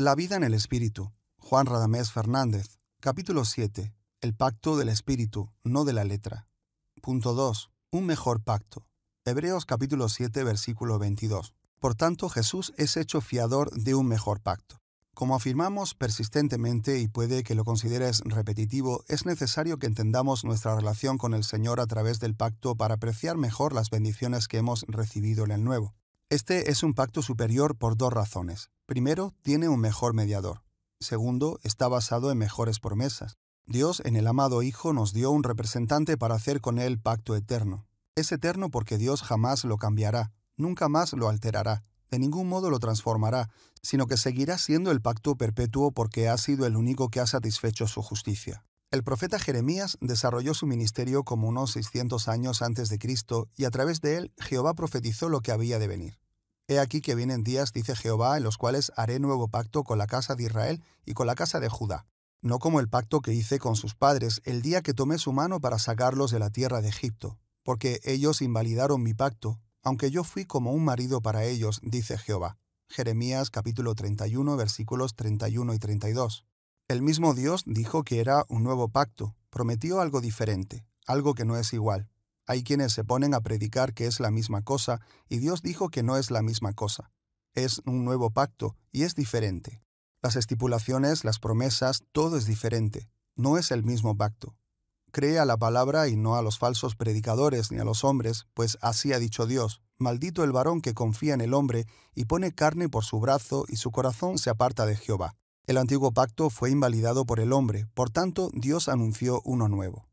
La vida en el Espíritu. Juan Radamés Fernández. Capítulo 7. El pacto del Espíritu, no de la letra. Punto 2. Un mejor pacto. Hebreos capítulo 7, versículo 22. Por tanto, Jesús es hecho fiador de un mejor pacto. Como afirmamos persistentemente, y puede que lo consideres repetitivo, es necesario que entendamos nuestra relación con el Señor a través del pacto para apreciar mejor las bendiciones que hemos recibido en el nuevo. Este es un pacto superior por dos razones. Primero, tiene un mejor mediador. Segundo, está basado en mejores promesas. Dios en el amado Hijo nos dio un representante para hacer con él pacto eterno. Es eterno porque Dios jamás lo cambiará, nunca más lo alterará, de ningún modo lo transformará, sino que seguirá siendo el pacto perpetuo porque ha sido el único que ha satisfecho su justicia. El profeta Jeremías desarrolló su ministerio como unos 600 años antes de Cristo y a través de él Jehová profetizó lo que había de venir. He aquí que vienen días, dice Jehová, en los cuales haré nuevo pacto con la casa de Israel y con la casa de Judá, no como el pacto que hice con sus padres el día que tomé su mano para sacarlos de la tierra de Egipto, porque ellos invalidaron mi pacto, aunque yo fui como un marido para ellos, dice Jehová. Jeremías capítulo 31 versículos 31 y 32. El mismo Dios dijo que era un nuevo pacto, prometió algo diferente, algo que no es igual. Hay quienes se ponen a predicar que es la misma cosa, y Dios dijo que no es la misma cosa. Es un nuevo pacto, y es diferente. Las estipulaciones, las promesas, todo es diferente. No es el mismo pacto. Cree a la palabra y no a los falsos predicadores ni a los hombres, pues así ha dicho Dios. Maldito el varón que confía en el hombre y pone carne por su brazo y su corazón se aparta de Jehová. El antiguo pacto fue invalidado por el hombre, por tanto Dios anunció uno nuevo.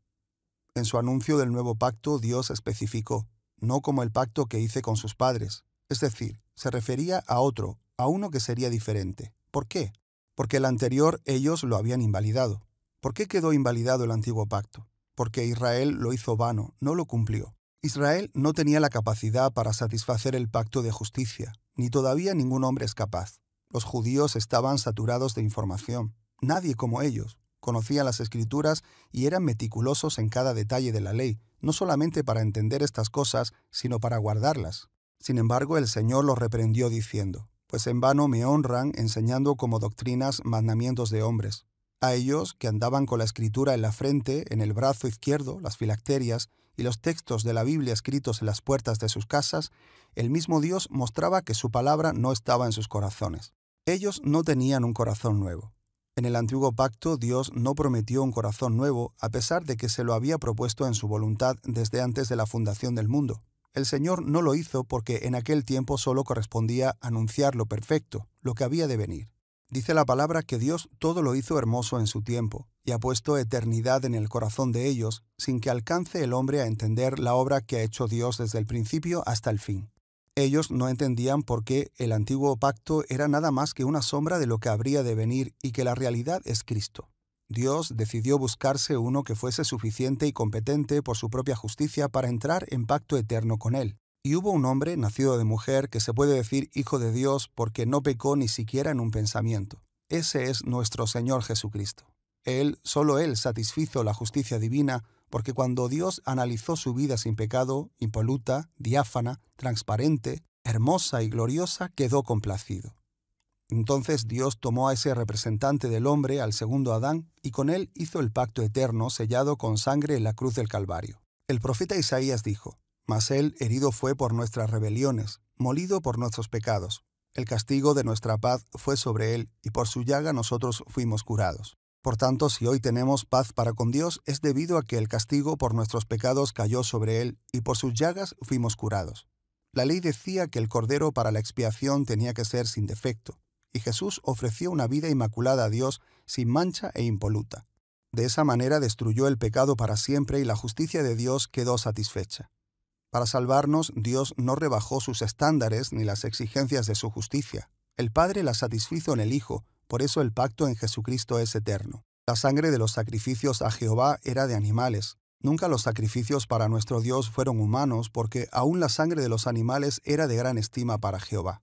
En su anuncio del nuevo pacto Dios especificó, no como el pacto que hice con sus padres, es decir, se refería a otro, a uno que sería diferente. ¿Por qué? Porque el anterior ellos lo habían invalidado. ¿Por qué quedó invalidado el antiguo pacto? Porque Israel lo hizo vano, no lo cumplió. Israel no tenía la capacidad para satisfacer el pacto de justicia, ni todavía ningún hombre es capaz. Los judíos estaban saturados de información. Nadie como ellos conocía las escrituras y eran meticulosos en cada detalle de la ley, no solamente para entender estas cosas, sino para guardarlas. Sin embargo, el Señor los reprendió diciendo, Pues en vano me honran enseñando como doctrinas mandamientos de hombres. A ellos, que andaban con la escritura en la frente, en el brazo izquierdo, las filacterias, y los textos de la Biblia escritos en las puertas de sus casas, el mismo Dios mostraba que su palabra no estaba en sus corazones. Ellos no tenían un corazón nuevo. En el antiguo pacto Dios no prometió un corazón nuevo a pesar de que se lo había propuesto en su voluntad desde antes de la fundación del mundo. El Señor no lo hizo porque en aquel tiempo solo correspondía anunciar lo perfecto, lo que había de venir. Dice la palabra que Dios todo lo hizo hermoso en su tiempo, y ha puesto eternidad en el corazón de ellos, sin que alcance el hombre a entender la obra que ha hecho Dios desde el principio hasta el fin. Ellos no entendían por qué el antiguo pacto era nada más que una sombra de lo que habría de venir y que la realidad es Cristo. Dios decidió buscarse uno que fuese suficiente y competente por su propia justicia para entrar en pacto eterno con él. Y hubo un hombre nacido de mujer que se puede decir hijo de Dios porque no pecó ni siquiera en un pensamiento. Ese es nuestro Señor Jesucristo. Él, solo Él, satisfizo la justicia divina porque cuando Dios analizó su vida sin pecado, impoluta, diáfana, transparente, hermosa y gloriosa, quedó complacido. Entonces Dios tomó a ese representante del hombre, al segundo Adán, y con él hizo el pacto eterno sellado con sangre en la cruz del Calvario. El profeta Isaías dijo, Mas él herido fue por nuestras rebeliones, molido por nuestros pecados. El castigo de nuestra paz fue sobre él, y por su llaga nosotros fuimos curados. Por tanto, si hoy tenemos paz para con Dios, es debido a que el castigo por nuestros pecados cayó sobre Él y por sus llagas fuimos curados. La ley decía que el cordero para la expiación tenía que ser sin defecto, y Jesús ofreció una vida inmaculada a Dios sin mancha e impoluta. De esa manera destruyó el pecado para siempre y la justicia de Dios quedó satisfecha. Para salvarnos, Dios no rebajó sus estándares ni las exigencias de su justicia. El Padre la satisfizo en el Hijo, por eso el pacto en Jesucristo es eterno. La sangre de los sacrificios a Jehová era de animales. Nunca los sacrificios para nuestro Dios fueron humanos porque aún la sangre de los animales era de gran estima para Jehová.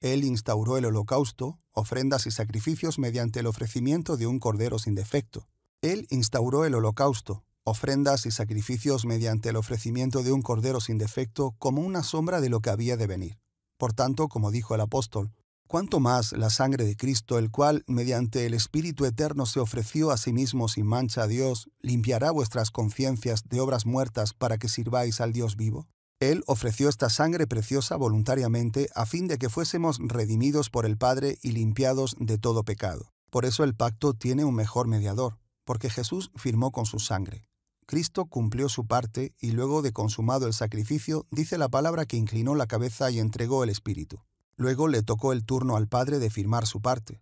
Él instauró el holocausto, ofrendas y sacrificios mediante el ofrecimiento de un cordero sin defecto. Él instauró el holocausto, ofrendas y sacrificios mediante el ofrecimiento de un cordero sin defecto como una sombra de lo que había de venir. Por tanto, como dijo el apóstol, ¿Cuánto más la sangre de Cristo, el cual, mediante el Espíritu Eterno, se ofreció a sí mismo sin mancha a Dios, limpiará vuestras conciencias de obras muertas para que sirváis al Dios vivo? Él ofreció esta sangre preciosa voluntariamente a fin de que fuésemos redimidos por el Padre y limpiados de todo pecado. Por eso el pacto tiene un mejor mediador, porque Jesús firmó con su sangre. Cristo cumplió su parte y luego de consumado el sacrificio, dice la palabra que inclinó la cabeza y entregó el Espíritu. Luego le tocó el turno al padre de firmar su parte.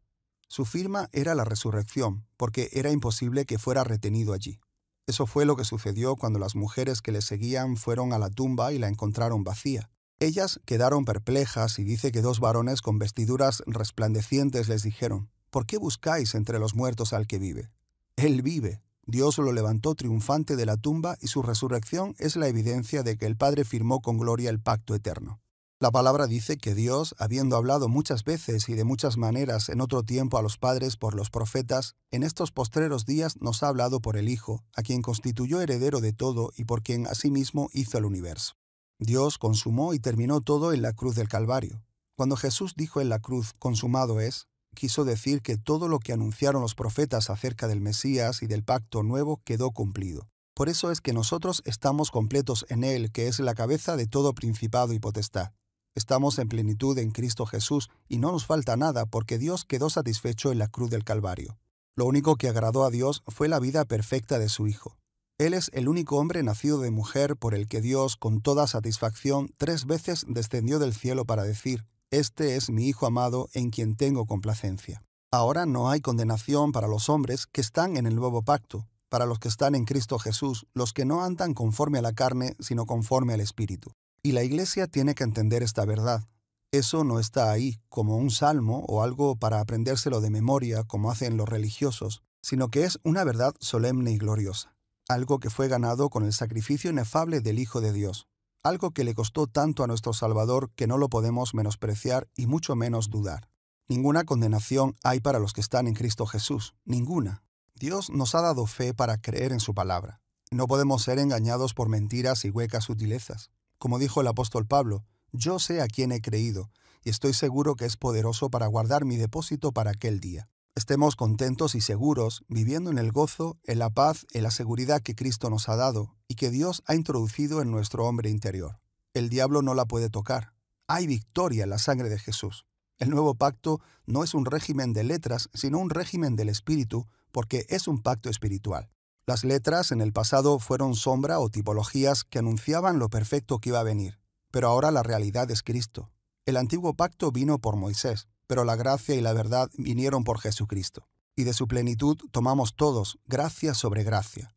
Su firma era la resurrección, porque era imposible que fuera retenido allí. Eso fue lo que sucedió cuando las mujeres que le seguían fueron a la tumba y la encontraron vacía. Ellas quedaron perplejas y dice que dos varones con vestiduras resplandecientes les dijeron, ¿Por qué buscáis entre los muertos al que vive? Él vive. Dios lo levantó triunfante de la tumba y su resurrección es la evidencia de que el Padre firmó con gloria el pacto eterno. La palabra dice que Dios, habiendo hablado muchas veces y de muchas maneras en otro tiempo a los padres por los profetas, en estos postreros días nos ha hablado por el Hijo, a quien constituyó heredero de todo y por quien asimismo hizo el universo. Dios consumó y terminó todo en la cruz del Calvario. Cuando Jesús dijo en la cruz, consumado es, quiso decir que todo lo que anunciaron los profetas acerca del Mesías y del pacto nuevo quedó cumplido. Por eso es que nosotros estamos completos en Él, que es la cabeza de todo principado y potestad. Estamos en plenitud en Cristo Jesús y no nos falta nada porque Dios quedó satisfecho en la cruz del Calvario. Lo único que agradó a Dios fue la vida perfecta de su Hijo. Él es el único hombre nacido de mujer por el que Dios, con toda satisfacción, tres veces descendió del cielo para decir, Este es mi Hijo amado en quien tengo complacencia. Ahora no hay condenación para los hombres que están en el nuevo pacto, para los que están en Cristo Jesús, los que no andan conforme a la carne, sino conforme al Espíritu. Y la iglesia tiene que entender esta verdad. Eso no está ahí como un salmo o algo para aprendérselo de memoria como hacen los religiosos, sino que es una verdad solemne y gloriosa, algo que fue ganado con el sacrificio inefable del Hijo de Dios, algo que le costó tanto a nuestro Salvador que no lo podemos menospreciar y mucho menos dudar. Ninguna condenación hay para los que están en Cristo Jesús, ninguna. Dios nos ha dado fe para creer en su palabra. No podemos ser engañados por mentiras y huecas sutilezas. Como dijo el apóstol Pablo, yo sé a quién he creído, y estoy seguro que es poderoso para guardar mi depósito para aquel día. Estemos contentos y seguros, viviendo en el gozo, en la paz, en la seguridad que Cristo nos ha dado y que Dios ha introducido en nuestro hombre interior. El diablo no la puede tocar. Hay victoria en la sangre de Jesús. El nuevo pacto no es un régimen de letras, sino un régimen del Espíritu, porque es un pacto espiritual. Las letras en el pasado fueron sombra o tipologías que anunciaban lo perfecto que iba a venir, pero ahora la realidad es Cristo. El antiguo pacto vino por Moisés, pero la gracia y la verdad vinieron por Jesucristo, y de su plenitud tomamos todos gracia sobre gracia.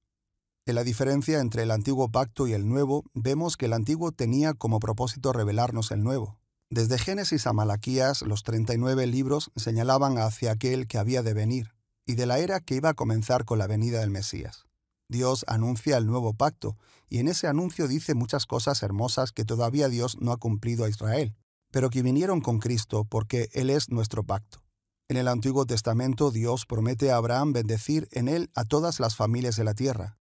En la diferencia entre el antiguo pacto y el nuevo, vemos que el antiguo tenía como propósito revelarnos el nuevo. Desde Génesis a Malaquías, los 39 libros señalaban hacia aquel que había de venir, y de la era que iba a comenzar con la venida del Mesías. Dios anuncia el nuevo pacto, y en ese anuncio dice muchas cosas hermosas que todavía Dios no ha cumplido a Israel, pero que vinieron con Cristo porque Él es nuestro pacto. En el Antiguo Testamento Dios promete a Abraham bendecir en él a todas las familias de la tierra.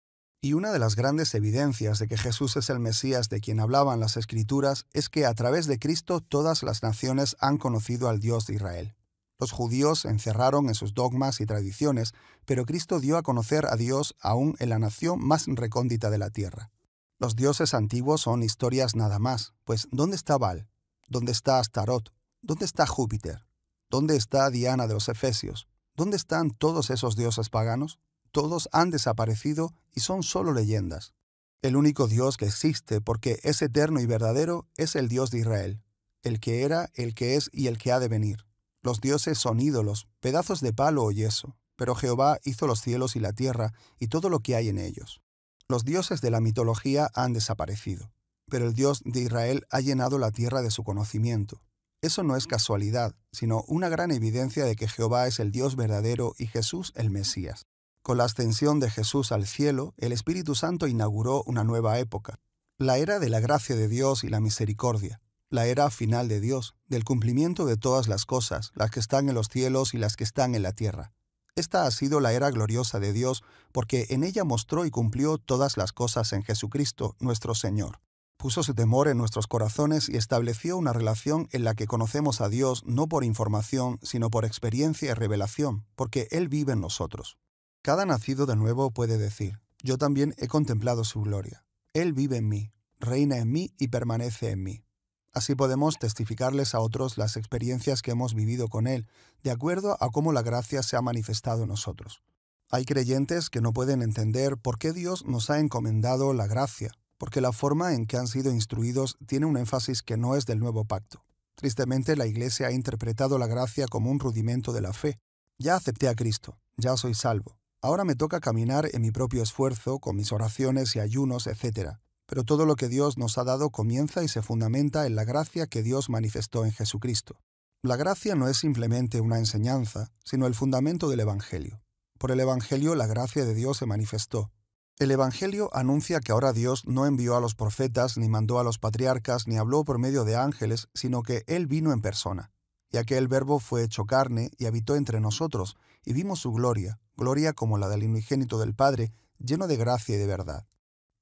Y una de las grandes evidencias de que Jesús es el Mesías de quien hablaban las Escrituras es que a través de Cristo todas las naciones han conocido al Dios de Israel. Los judíos encerraron en sus dogmas y tradiciones, pero Cristo dio a conocer a Dios aún en la nación más recóndita de la tierra. Los dioses antiguos son historias nada más, pues ¿dónde está Baal? ¿Dónde está Astaroth? ¿Dónde está Júpiter? ¿Dónde está Diana de los Efesios? ¿Dónde están todos esos dioses paganos? Todos han desaparecido y son solo leyendas. El único Dios que existe porque es eterno y verdadero es el Dios de Israel, el que era, el que es y el que ha de venir. Los dioses son ídolos, pedazos de palo o yeso, pero Jehová hizo los cielos y la tierra y todo lo que hay en ellos. Los dioses de la mitología han desaparecido, pero el Dios de Israel ha llenado la tierra de su conocimiento. Eso no es casualidad, sino una gran evidencia de que Jehová es el Dios verdadero y Jesús el Mesías. Con la ascensión de Jesús al cielo, el Espíritu Santo inauguró una nueva época, la era de la gracia de Dios y la misericordia, la era final de Dios, del cumplimiento de todas las cosas, las que están en los cielos y las que están en la tierra. Esta ha sido la era gloriosa de Dios, porque en ella mostró y cumplió todas las cosas en Jesucristo, nuestro Señor. Puso su temor en nuestros corazones y estableció una relación en la que conocemos a Dios no por información, sino por experiencia y revelación, porque Él vive en nosotros. Cada nacido de nuevo puede decir, yo también he contemplado su gloria. Él vive en mí, reina en mí y permanece en mí. Así podemos testificarles a otros las experiencias que hemos vivido con Él, de acuerdo a cómo la gracia se ha manifestado en nosotros. Hay creyentes que no pueden entender por qué Dios nos ha encomendado la gracia, porque la forma en que han sido instruidos tiene un énfasis que no es del nuevo pacto. Tristemente, la Iglesia ha interpretado la gracia como un rudimento de la fe. Ya acepté a Cristo, ya soy salvo. Ahora me toca caminar en mi propio esfuerzo, con mis oraciones y ayunos, etc pero todo lo que Dios nos ha dado comienza y se fundamenta en la gracia que Dios manifestó en Jesucristo. La gracia no es simplemente una enseñanza, sino el fundamento del Evangelio. Por el Evangelio la gracia de Dios se manifestó. El Evangelio anuncia que ahora Dios no envió a los profetas, ni mandó a los patriarcas, ni habló por medio de ángeles, sino que Él vino en persona. Y aquel verbo fue hecho carne y habitó entre nosotros, y vimos su gloria, gloria como la del inigénito del Padre, lleno de gracia y de verdad.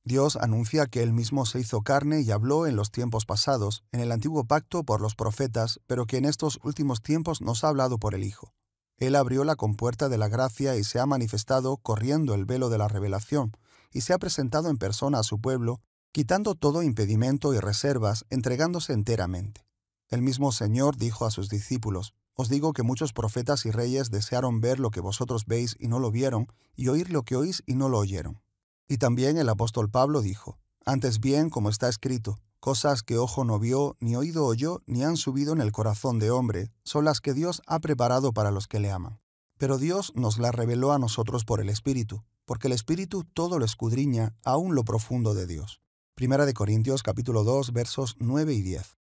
Dios anuncia que Él mismo se hizo carne y habló en los tiempos pasados, en el antiguo pacto por los profetas, pero que en estos últimos tiempos nos ha hablado por el Hijo. Él abrió la compuerta de la gracia y se ha manifestado corriendo el velo de la revelación, y se ha presentado en persona a su pueblo, quitando todo impedimento y reservas, entregándose enteramente. El mismo Señor dijo a sus discípulos, Os digo que muchos profetas y reyes desearon ver lo que vosotros veis y no lo vieron, y oír lo que oís y no lo oyeron. Y también el apóstol Pablo dijo, antes bien, como está escrito, cosas que ojo no vio, ni oído oyó, ni han subido en el corazón de hombre, son las que Dios ha preparado para los que le aman. Pero Dios nos las reveló a nosotros por el Espíritu, porque el Espíritu todo lo escudriña, aún lo profundo de Dios. Primera de Corintios capítulo 2 versos 9 y 10.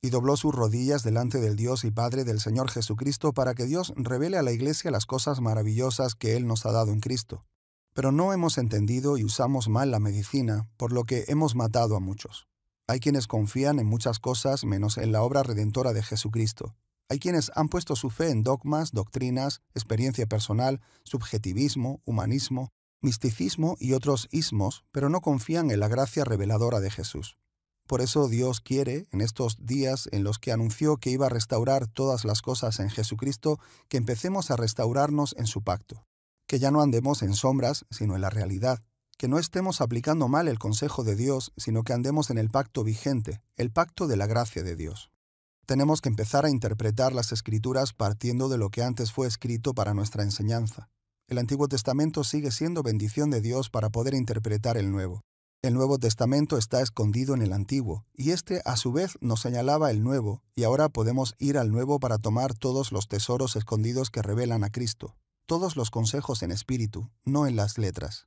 Y dobló sus rodillas delante del Dios y Padre del Señor Jesucristo para que Dios revele a la Iglesia las cosas maravillosas que Él nos ha dado en Cristo, pero no hemos entendido y usamos mal la medicina, por lo que hemos matado a muchos. Hay quienes confían en muchas cosas menos en la obra redentora de Jesucristo. Hay quienes han puesto su fe en dogmas, doctrinas, experiencia personal, subjetivismo, humanismo, misticismo y otros ismos, pero no confían en la gracia reveladora de Jesús. Por eso Dios quiere, en estos días en los que anunció que iba a restaurar todas las cosas en Jesucristo, que empecemos a restaurarnos en su pacto que ya no andemos en sombras, sino en la realidad, que no estemos aplicando mal el consejo de Dios, sino que andemos en el pacto vigente, el pacto de la gracia de Dios. Tenemos que empezar a interpretar las escrituras partiendo de lo que antes fue escrito para nuestra enseñanza. El Antiguo Testamento sigue siendo bendición de Dios para poder interpretar el Nuevo. El Nuevo Testamento está escondido en el Antiguo, y este a su vez nos señalaba el Nuevo, y ahora podemos ir al Nuevo para tomar todos los tesoros escondidos que revelan a Cristo todos los consejos en espíritu, no en las letras.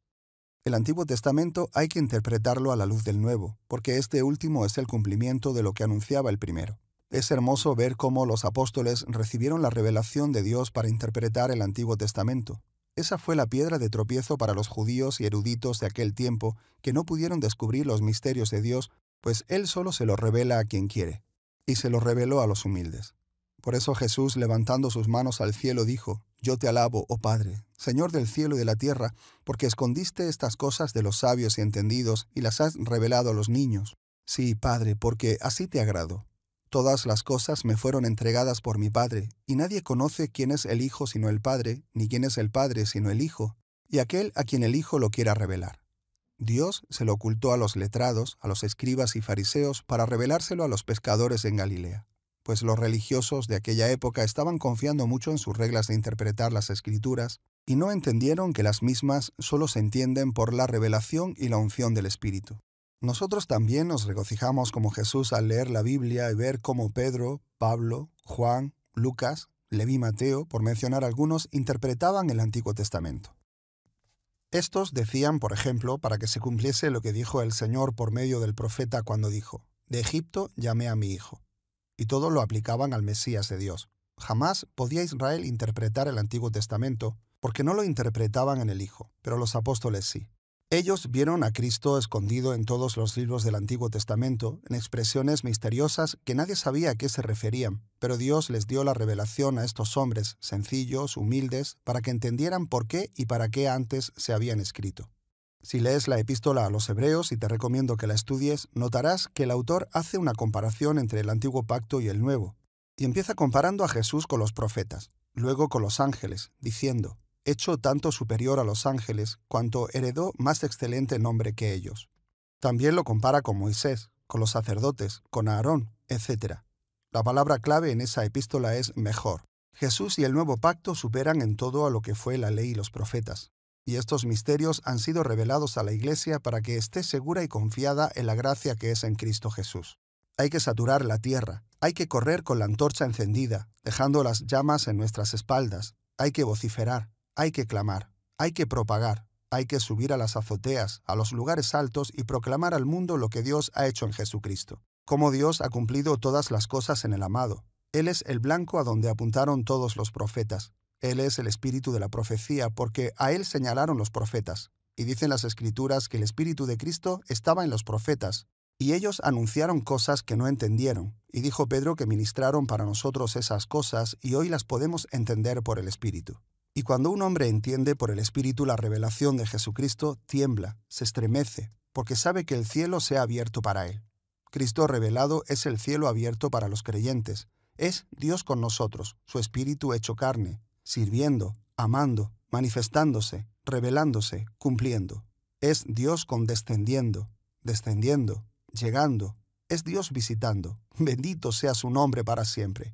El Antiguo Testamento hay que interpretarlo a la luz del Nuevo, porque este último es el cumplimiento de lo que anunciaba el primero. Es hermoso ver cómo los apóstoles recibieron la revelación de Dios para interpretar el Antiguo Testamento. Esa fue la piedra de tropiezo para los judíos y eruditos de aquel tiempo que no pudieron descubrir los misterios de Dios, pues Él solo se los revela a quien quiere, y se los reveló a los humildes. Por eso Jesús, levantando sus manos al cielo, dijo, Yo te alabo, oh Padre, Señor del cielo y de la tierra, porque escondiste estas cosas de los sabios y entendidos y las has revelado a los niños. Sí, Padre, porque así te agrado. Todas las cosas me fueron entregadas por mi Padre, y nadie conoce quién es el Hijo sino el Padre, ni quién es el Padre sino el Hijo, y aquel a quien el Hijo lo quiera revelar. Dios se lo ocultó a los letrados, a los escribas y fariseos, para revelárselo a los pescadores en Galilea pues los religiosos de aquella época estaban confiando mucho en sus reglas de interpretar las escrituras y no entendieron que las mismas solo se entienden por la revelación y la unción del Espíritu. Nosotros también nos regocijamos como Jesús al leer la Biblia y ver cómo Pedro, Pablo, Juan, Lucas, Leví Mateo, por mencionar algunos, interpretaban el Antiguo Testamento. Estos decían, por ejemplo, para que se cumpliese lo que dijo el Señor por medio del profeta cuando dijo, De Egipto llamé a mi hijo y todo lo aplicaban al Mesías de Dios. Jamás podía Israel interpretar el Antiguo Testamento, porque no lo interpretaban en el Hijo, pero los apóstoles sí. Ellos vieron a Cristo escondido en todos los libros del Antiguo Testamento, en expresiones misteriosas que nadie sabía a qué se referían, pero Dios les dio la revelación a estos hombres, sencillos, humildes, para que entendieran por qué y para qué antes se habían escrito. Si lees la epístola a los Hebreos, y te recomiendo que la estudies, notarás que el autor hace una comparación entre el antiguo pacto y el nuevo, y empieza comparando a Jesús con los profetas, luego con los ángeles, diciendo, hecho tanto superior a los ángeles, cuanto heredó más excelente nombre que ellos. También lo compara con Moisés, con los sacerdotes, con Aarón, etc. La palabra clave en esa epístola es mejor. Jesús y el nuevo pacto superan en todo a lo que fue la ley y los profetas, y estos misterios han sido revelados a la Iglesia para que esté segura y confiada en la gracia que es en Cristo Jesús. Hay que saturar la tierra, hay que correr con la antorcha encendida, dejando las llamas en nuestras espaldas, hay que vociferar, hay que clamar, hay que propagar, hay que subir a las azoteas, a los lugares altos y proclamar al mundo lo que Dios ha hecho en Jesucristo, cómo Dios ha cumplido todas las cosas en el amado. Él es el blanco a donde apuntaron todos los profetas, él es el espíritu de la profecía, porque a él señalaron los profetas. Y dicen las escrituras que el espíritu de Cristo estaba en los profetas, y ellos anunciaron cosas que no entendieron. Y dijo Pedro que ministraron para nosotros esas cosas, y hoy las podemos entender por el espíritu. Y cuando un hombre entiende por el espíritu la revelación de Jesucristo, tiembla, se estremece, porque sabe que el cielo se ha abierto para él. Cristo revelado es el cielo abierto para los creyentes, es Dios con nosotros, su espíritu hecho carne, sirviendo, amando, manifestándose, revelándose, cumpliendo. Es Dios condescendiendo, descendiendo, llegando. Es Dios visitando. Bendito sea su nombre para siempre.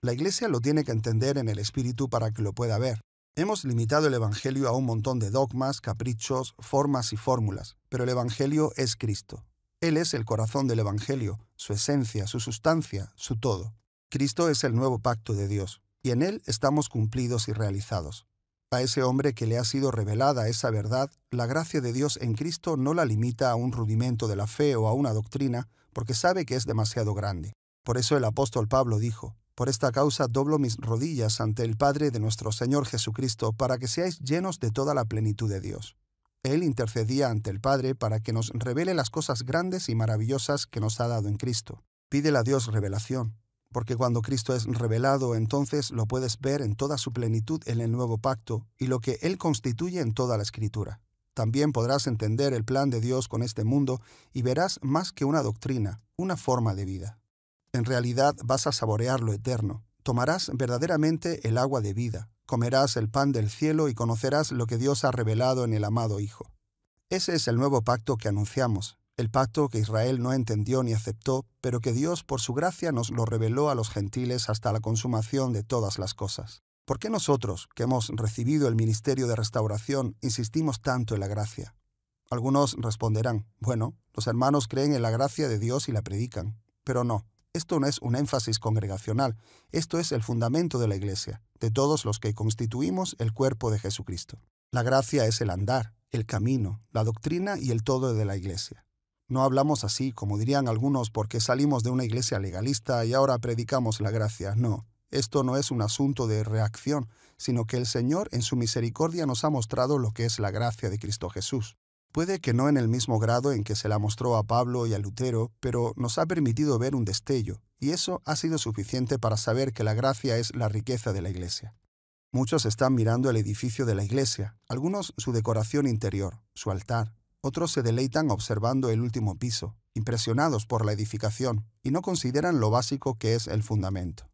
La iglesia lo tiene que entender en el espíritu para que lo pueda ver. Hemos limitado el Evangelio a un montón de dogmas, caprichos, formas y fórmulas, pero el Evangelio es Cristo. Él es el corazón del Evangelio, su esencia, su sustancia, su todo. Cristo es el nuevo pacto de Dios en Él estamos cumplidos y realizados. A ese hombre que le ha sido revelada esa verdad, la gracia de Dios en Cristo no la limita a un rudimento de la fe o a una doctrina, porque sabe que es demasiado grande. Por eso el apóstol Pablo dijo, Por esta causa doblo mis rodillas ante el Padre de nuestro Señor Jesucristo, para que seáis llenos de toda la plenitud de Dios. Él intercedía ante el Padre para que nos revele las cosas grandes y maravillosas que nos ha dado en Cristo. Pídele a Dios revelación porque cuando Cristo es revelado, entonces lo puedes ver en toda su plenitud en el nuevo pacto y lo que Él constituye en toda la escritura. También podrás entender el plan de Dios con este mundo y verás más que una doctrina, una forma de vida. En realidad vas a saborear lo eterno, tomarás verdaderamente el agua de vida, comerás el pan del cielo y conocerás lo que Dios ha revelado en el amado Hijo. Ese es el nuevo pacto que anunciamos, el pacto que Israel no entendió ni aceptó, pero que Dios por su gracia nos lo reveló a los gentiles hasta la consumación de todas las cosas. ¿Por qué nosotros, que hemos recibido el ministerio de restauración, insistimos tanto en la gracia? Algunos responderán, bueno, los hermanos creen en la gracia de Dios y la predican. Pero no, esto no es un énfasis congregacional, esto es el fundamento de la Iglesia, de todos los que constituimos el cuerpo de Jesucristo. La gracia es el andar, el camino, la doctrina y el todo de la Iglesia. No hablamos así, como dirían algunos, porque salimos de una iglesia legalista y ahora predicamos la gracia. No, esto no es un asunto de reacción, sino que el Señor en su misericordia nos ha mostrado lo que es la gracia de Cristo Jesús. Puede que no en el mismo grado en que se la mostró a Pablo y a Lutero, pero nos ha permitido ver un destello, y eso ha sido suficiente para saber que la gracia es la riqueza de la iglesia. Muchos están mirando el edificio de la iglesia, algunos su decoración interior, su altar, otros se deleitan observando el último piso, impresionados por la edificación, y no consideran lo básico que es el fundamento.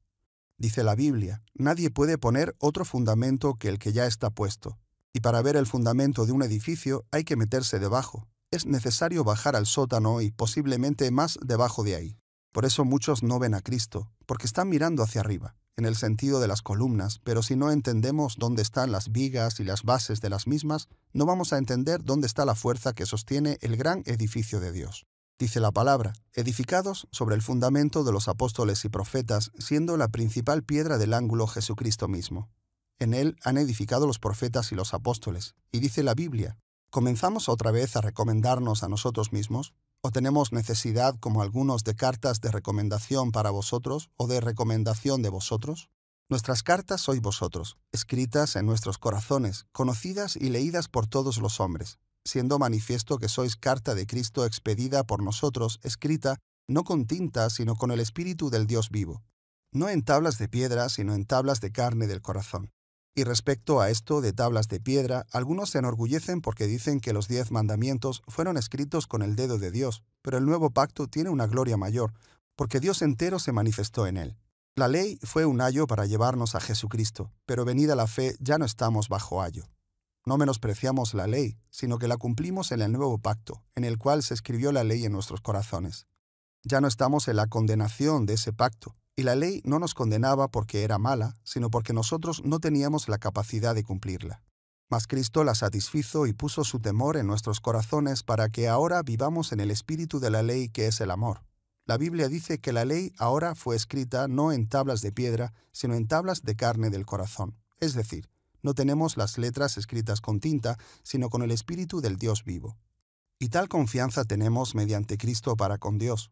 Dice la Biblia, nadie puede poner otro fundamento que el que ya está puesto, y para ver el fundamento de un edificio hay que meterse debajo. Es necesario bajar al sótano y posiblemente más debajo de ahí. Por eso muchos no ven a Cristo, porque están mirando hacia arriba en el sentido de las columnas, pero si no entendemos dónde están las vigas y las bases de las mismas, no vamos a entender dónde está la fuerza que sostiene el gran edificio de Dios. Dice la palabra, edificados sobre el fundamento de los apóstoles y profetas, siendo la principal piedra del ángulo Jesucristo mismo. En él han edificado los profetas y los apóstoles, y dice la Biblia, ¿comenzamos otra vez a recomendarnos a nosotros mismos? ¿O tenemos necesidad, como algunos, de cartas de recomendación para vosotros o de recomendación de vosotros? Nuestras cartas sois vosotros, escritas en nuestros corazones, conocidas y leídas por todos los hombres, siendo manifiesto que sois carta de Cristo expedida por nosotros, escrita no con tinta, sino con el Espíritu del Dios vivo, no en tablas de piedra, sino en tablas de carne del corazón. Y respecto a esto de tablas de piedra, algunos se enorgullecen porque dicen que los diez mandamientos fueron escritos con el dedo de Dios, pero el nuevo pacto tiene una gloria mayor, porque Dios entero se manifestó en él. La ley fue un ayo para llevarnos a Jesucristo, pero venida la fe ya no estamos bajo ayo. No menospreciamos la ley, sino que la cumplimos en el nuevo pacto, en el cual se escribió la ley en nuestros corazones. Ya no estamos en la condenación de ese pacto, y la ley no nos condenaba porque era mala, sino porque nosotros no teníamos la capacidad de cumplirla. Mas Cristo la satisfizo y puso su temor en nuestros corazones para que ahora vivamos en el espíritu de la ley que es el amor. La Biblia dice que la ley ahora fue escrita no en tablas de piedra, sino en tablas de carne del corazón. Es decir, no tenemos las letras escritas con tinta, sino con el espíritu del Dios vivo. Y tal confianza tenemos mediante Cristo para con Dios,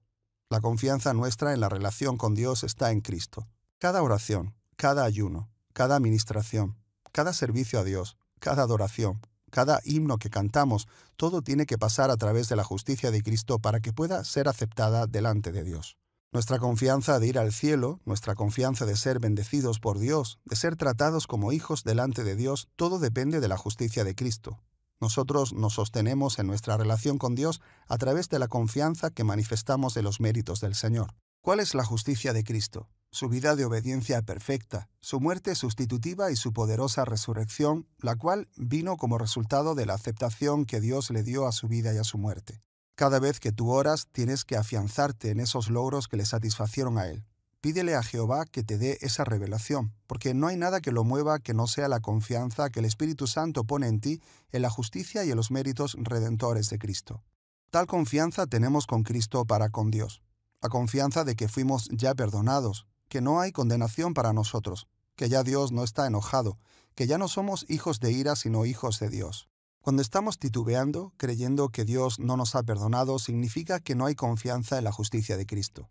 la confianza nuestra en la relación con Dios está en Cristo. Cada oración, cada ayuno, cada administración, cada servicio a Dios, cada adoración, cada himno que cantamos, todo tiene que pasar a través de la justicia de Cristo para que pueda ser aceptada delante de Dios. Nuestra confianza de ir al cielo, nuestra confianza de ser bendecidos por Dios, de ser tratados como hijos delante de Dios, todo depende de la justicia de Cristo. Nosotros nos sostenemos en nuestra relación con Dios a través de la confianza que manifestamos de los méritos del Señor. ¿Cuál es la justicia de Cristo? Su vida de obediencia perfecta, su muerte sustitutiva y su poderosa resurrección, la cual vino como resultado de la aceptación que Dios le dio a su vida y a su muerte. Cada vez que tú oras, tienes que afianzarte en esos logros que le satisfacieron a Él. Pídele a Jehová que te dé esa revelación, porque no hay nada que lo mueva que no sea la confianza que el Espíritu Santo pone en ti, en la justicia y en los méritos redentores de Cristo. Tal confianza tenemos con Cristo para con Dios, la confianza de que fuimos ya perdonados, que no hay condenación para nosotros, que ya Dios no está enojado, que ya no somos hijos de ira sino hijos de Dios. Cuando estamos titubeando, creyendo que Dios no nos ha perdonado, significa que no hay confianza en la justicia de Cristo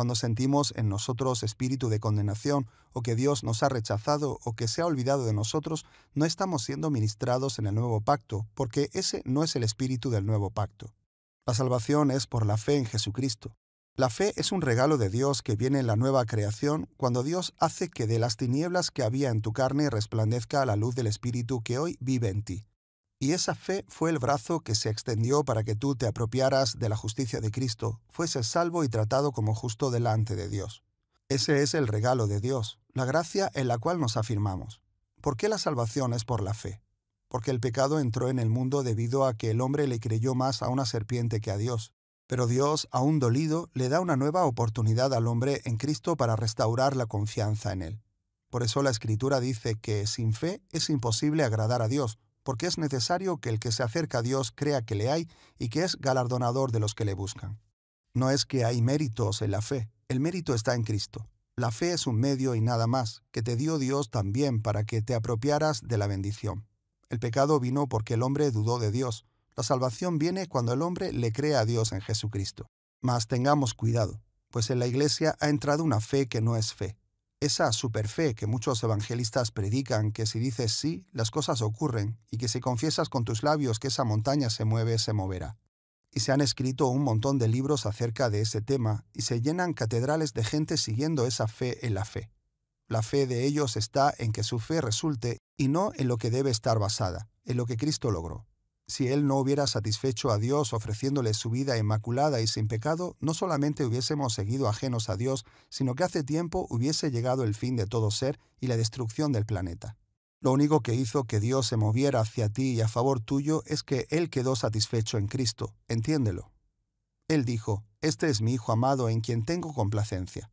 cuando sentimos en nosotros espíritu de condenación o que Dios nos ha rechazado o que se ha olvidado de nosotros, no estamos siendo ministrados en el nuevo pacto, porque ese no es el espíritu del nuevo pacto. La salvación es por la fe en Jesucristo. La fe es un regalo de Dios que viene en la nueva creación cuando Dios hace que de las tinieblas que había en tu carne resplandezca la luz del Espíritu que hoy vive en ti. Y esa fe fue el brazo que se extendió para que tú te apropiaras de la justicia de Cristo, fueses salvo y tratado como justo delante de Dios. Ese es el regalo de Dios, la gracia en la cual nos afirmamos. ¿Por qué la salvación es por la fe? Porque el pecado entró en el mundo debido a que el hombre le creyó más a una serpiente que a Dios. Pero Dios, aún dolido, le da una nueva oportunidad al hombre en Cristo para restaurar la confianza en él. Por eso la Escritura dice que sin fe es imposible agradar a Dios, porque es necesario que el que se acerca a Dios crea que le hay y que es galardonador de los que le buscan. No es que hay méritos en la fe, el mérito está en Cristo. La fe es un medio y nada más, que te dio Dios también para que te apropiaras de la bendición. El pecado vino porque el hombre dudó de Dios. La salvación viene cuando el hombre le cree a Dios en Jesucristo. Mas tengamos cuidado, pues en la Iglesia ha entrado una fe que no es fe, esa superfe que muchos evangelistas predican, que si dices sí, las cosas ocurren, y que si confiesas con tus labios que esa montaña se mueve, se moverá. Y se han escrito un montón de libros acerca de ese tema, y se llenan catedrales de gente siguiendo esa fe en la fe. La fe de ellos está en que su fe resulte y no en lo que debe estar basada, en lo que Cristo logró. Si Él no hubiera satisfecho a Dios ofreciéndole su vida inmaculada y sin pecado, no solamente hubiésemos seguido ajenos a Dios, sino que hace tiempo hubiese llegado el fin de todo ser y la destrucción del planeta. Lo único que hizo que Dios se moviera hacia ti y a favor tuyo es que Él quedó satisfecho en Cristo, entiéndelo. Él dijo, Este es mi Hijo amado en quien tengo complacencia.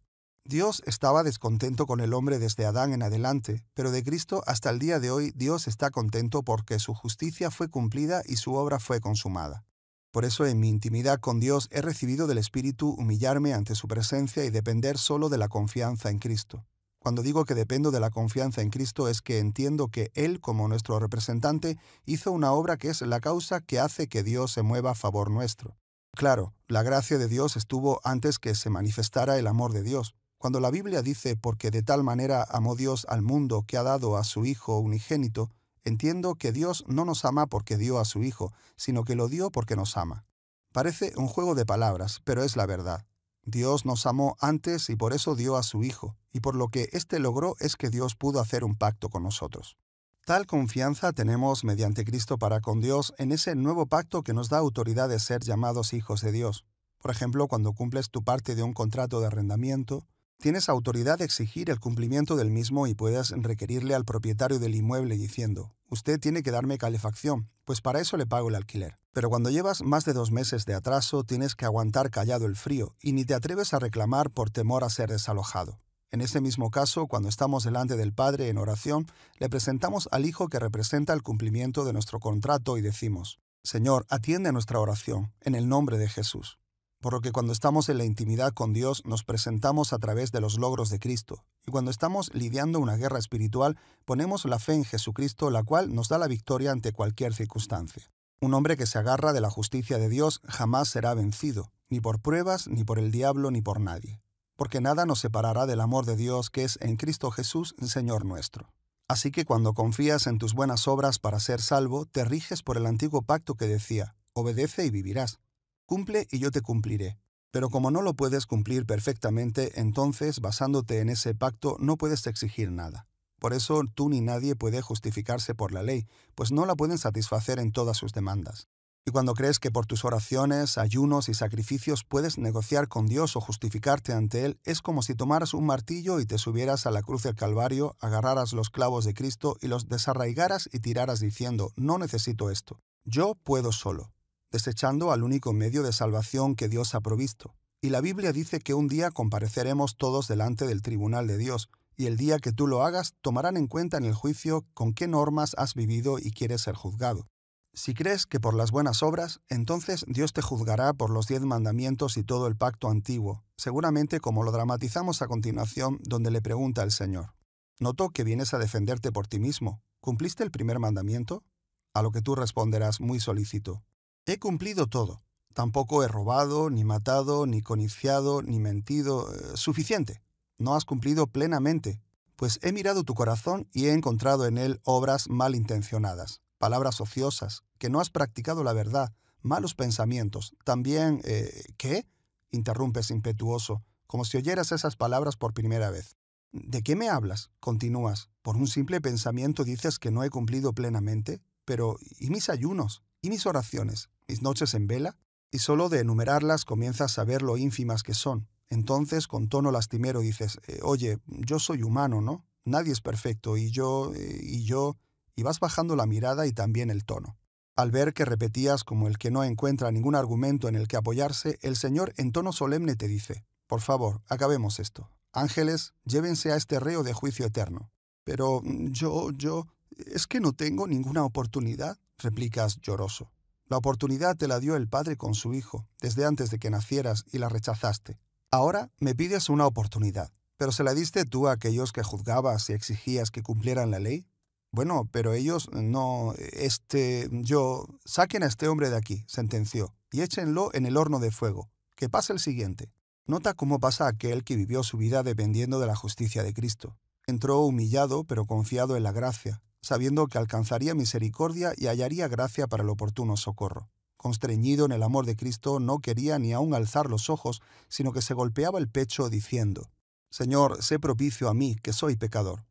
Dios estaba descontento con el hombre desde Adán en adelante, pero de Cristo hasta el día de hoy Dios está contento porque su justicia fue cumplida y su obra fue consumada. Por eso en mi intimidad con Dios he recibido del Espíritu humillarme ante su presencia y depender solo de la confianza en Cristo. Cuando digo que dependo de la confianza en Cristo es que entiendo que Él, como nuestro representante, hizo una obra que es la causa que hace que Dios se mueva a favor nuestro. Claro, la gracia de Dios estuvo antes que se manifestara el amor de Dios, cuando la Biblia dice porque de tal manera amó Dios al mundo que ha dado a su Hijo unigénito, entiendo que Dios no nos ama porque dio a su Hijo, sino que lo dio porque nos ama. Parece un juego de palabras, pero es la verdad. Dios nos amó antes y por eso dio a su Hijo, y por lo que éste logró es que Dios pudo hacer un pacto con nosotros. Tal confianza tenemos mediante Cristo para con Dios en ese nuevo pacto que nos da autoridad de ser llamados hijos de Dios. Por ejemplo, cuando cumples tu parte de un contrato de arrendamiento, Tienes autoridad de exigir el cumplimiento del mismo y puedes requerirle al propietario del inmueble diciendo, usted tiene que darme calefacción, pues para eso le pago el alquiler. Pero cuando llevas más de dos meses de atraso, tienes que aguantar callado el frío y ni te atreves a reclamar por temor a ser desalojado. En ese mismo caso, cuando estamos delante del Padre en oración, le presentamos al Hijo que representa el cumplimiento de nuestro contrato y decimos, Señor, atiende nuestra oración, en el nombre de Jesús por lo que cuando estamos en la intimidad con Dios nos presentamos a través de los logros de Cristo, y cuando estamos lidiando una guerra espiritual ponemos la fe en Jesucristo, la cual nos da la victoria ante cualquier circunstancia. Un hombre que se agarra de la justicia de Dios jamás será vencido, ni por pruebas, ni por el diablo, ni por nadie, porque nada nos separará del amor de Dios que es en Cristo Jesús, Señor nuestro. Así que cuando confías en tus buenas obras para ser salvo, te riges por el antiguo pacto que decía, obedece y vivirás. Cumple y yo te cumpliré. Pero como no lo puedes cumplir perfectamente, entonces, basándote en ese pacto, no puedes exigir nada. Por eso tú ni nadie puede justificarse por la ley, pues no la pueden satisfacer en todas sus demandas. Y cuando crees que por tus oraciones, ayunos y sacrificios puedes negociar con Dios o justificarte ante Él, es como si tomaras un martillo y te subieras a la cruz del Calvario, agarraras los clavos de Cristo y los desarraigaras y tiraras diciendo, no necesito esto, yo puedo solo desechando al único medio de salvación que Dios ha provisto. Y la Biblia dice que un día compareceremos todos delante del tribunal de Dios, y el día que tú lo hagas tomarán en cuenta en el juicio con qué normas has vivido y quieres ser juzgado. Si crees que por las buenas obras, entonces Dios te juzgará por los diez mandamientos y todo el pacto antiguo, seguramente como lo dramatizamos a continuación donde le pregunta el Señor. Noto que vienes a defenderte por ti mismo. ¿Cumpliste el primer mandamiento? A lo que tú responderás muy solícito, He cumplido todo. Tampoco he robado, ni matado, ni coniciado, ni mentido. Eh, suficiente. No has cumplido plenamente, pues he mirado tu corazón y he encontrado en él obras malintencionadas, palabras ociosas, que no has practicado la verdad, malos pensamientos. También, eh, ¿qué? interrumpes impetuoso, como si oyeras esas palabras por primera vez. ¿De qué me hablas? continúas. ¿Por un simple pensamiento dices que no he cumplido plenamente? Pero, ¿y mis ayunos? ¿Y mis oraciones? mis noches en vela, y solo de enumerarlas comienzas a ver lo ínfimas que son. Entonces, con tono lastimero, dices, eh, oye, yo soy humano, ¿no? Nadie es perfecto, y yo, eh, y yo, y vas bajando la mirada y también el tono. Al ver que repetías como el que no encuentra ningún argumento en el que apoyarse, el Señor en tono solemne te dice, por favor, acabemos esto. Ángeles, llévense a este reo de juicio eterno. Pero mm, yo, yo, es que no tengo ninguna oportunidad, replicas lloroso. La oportunidad te la dio el Padre con su Hijo, desde antes de que nacieras y la rechazaste. Ahora me pides una oportunidad, pero ¿se la diste tú a aquellos que juzgabas y exigías que cumplieran la ley? Bueno, pero ellos no, este, yo, saquen a este hombre de aquí, sentenció, y échenlo en el horno de fuego. Que pase el siguiente. Nota cómo pasa aquel que vivió su vida dependiendo de la justicia de Cristo. Entró humillado pero confiado en la gracia, sabiendo que alcanzaría misericordia y hallaría gracia para el oportuno socorro. Constreñido en el amor de Cristo, no quería ni aun alzar los ojos, sino que se golpeaba el pecho diciendo, Señor, sé propicio a mí, que soy pecador.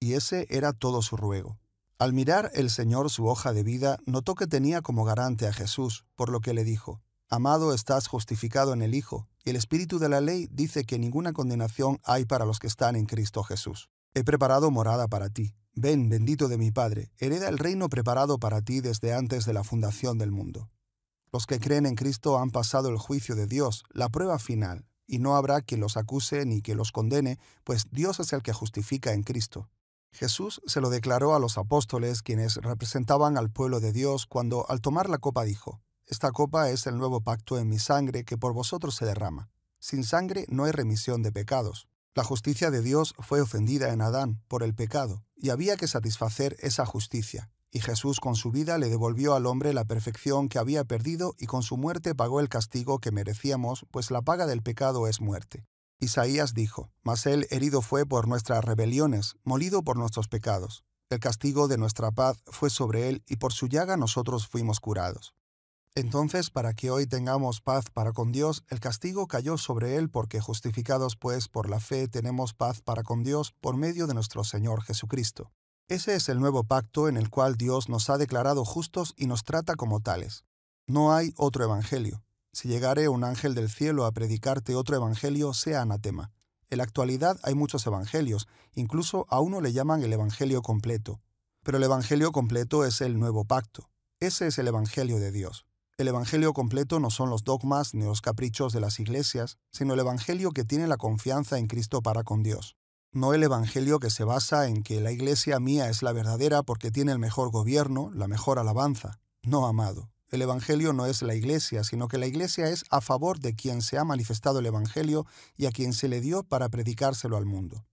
Y ese era todo su ruego. Al mirar el Señor su hoja de vida, notó que tenía como garante a Jesús, por lo que le dijo, Amado estás justificado en el Hijo, y el Espíritu de la ley dice que ninguna condenación hay para los que están en Cristo Jesús. He preparado morada para ti. Ven, bendito de mi Padre, hereda el reino preparado para ti desde antes de la fundación del mundo. Los que creen en Cristo han pasado el juicio de Dios, la prueba final, y no habrá quien los acuse ni que los condene, pues Dios es el que justifica en Cristo. Jesús se lo declaró a los apóstoles, quienes representaban al pueblo de Dios, cuando al tomar la copa dijo, Esta copa es el nuevo pacto en mi sangre que por vosotros se derrama. Sin sangre no hay remisión de pecados. La justicia de Dios fue ofendida en Adán por el pecado, y había que satisfacer esa justicia, y Jesús con su vida le devolvió al hombre la perfección que había perdido y con su muerte pagó el castigo que merecíamos, pues la paga del pecado es muerte. Isaías dijo, Mas él herido fue por nuestras rebeliones, molido por nuestros pecados. El castigo de nuestra paz fue sobre él y por su llaga nosotros fuimos curados. Entonces, para que hoy tengamos paz para con Dios, el castigo cayó sobre él porque justificados pues por la fe tenemos paz para con Dios por medio de nuestro Señor Jesucristo. Ese es el nuevo pacto en el cual Dios nos ha declarado justos y nos trata como tales. No hay otro evangelio. Si llegare un ángel del cielo a predicarte otro evangelio, sea anatema. En la actualidad hay muchos evangelios, incluso a uno le llaman el evangelio completo. Pero el evangelio completo es el nuevo pacto. Ese es el evangelio de Dios. El Evangelio completo no son los dogmas ni los caprichos de las iglesias, sino el Evangelio que tiene la confianza en Cristo para con Dios. No el Evangelio que se basa en que la iglesia mía es la verdadera porque tiene el mejor gobierno, la mejor alabanza. No, amado. El Evangelio no es la iglesia, sino que la iglesia es a favor de quien se ha manifestado el Evangelio y a quien se le dio para predicárselo al mundo.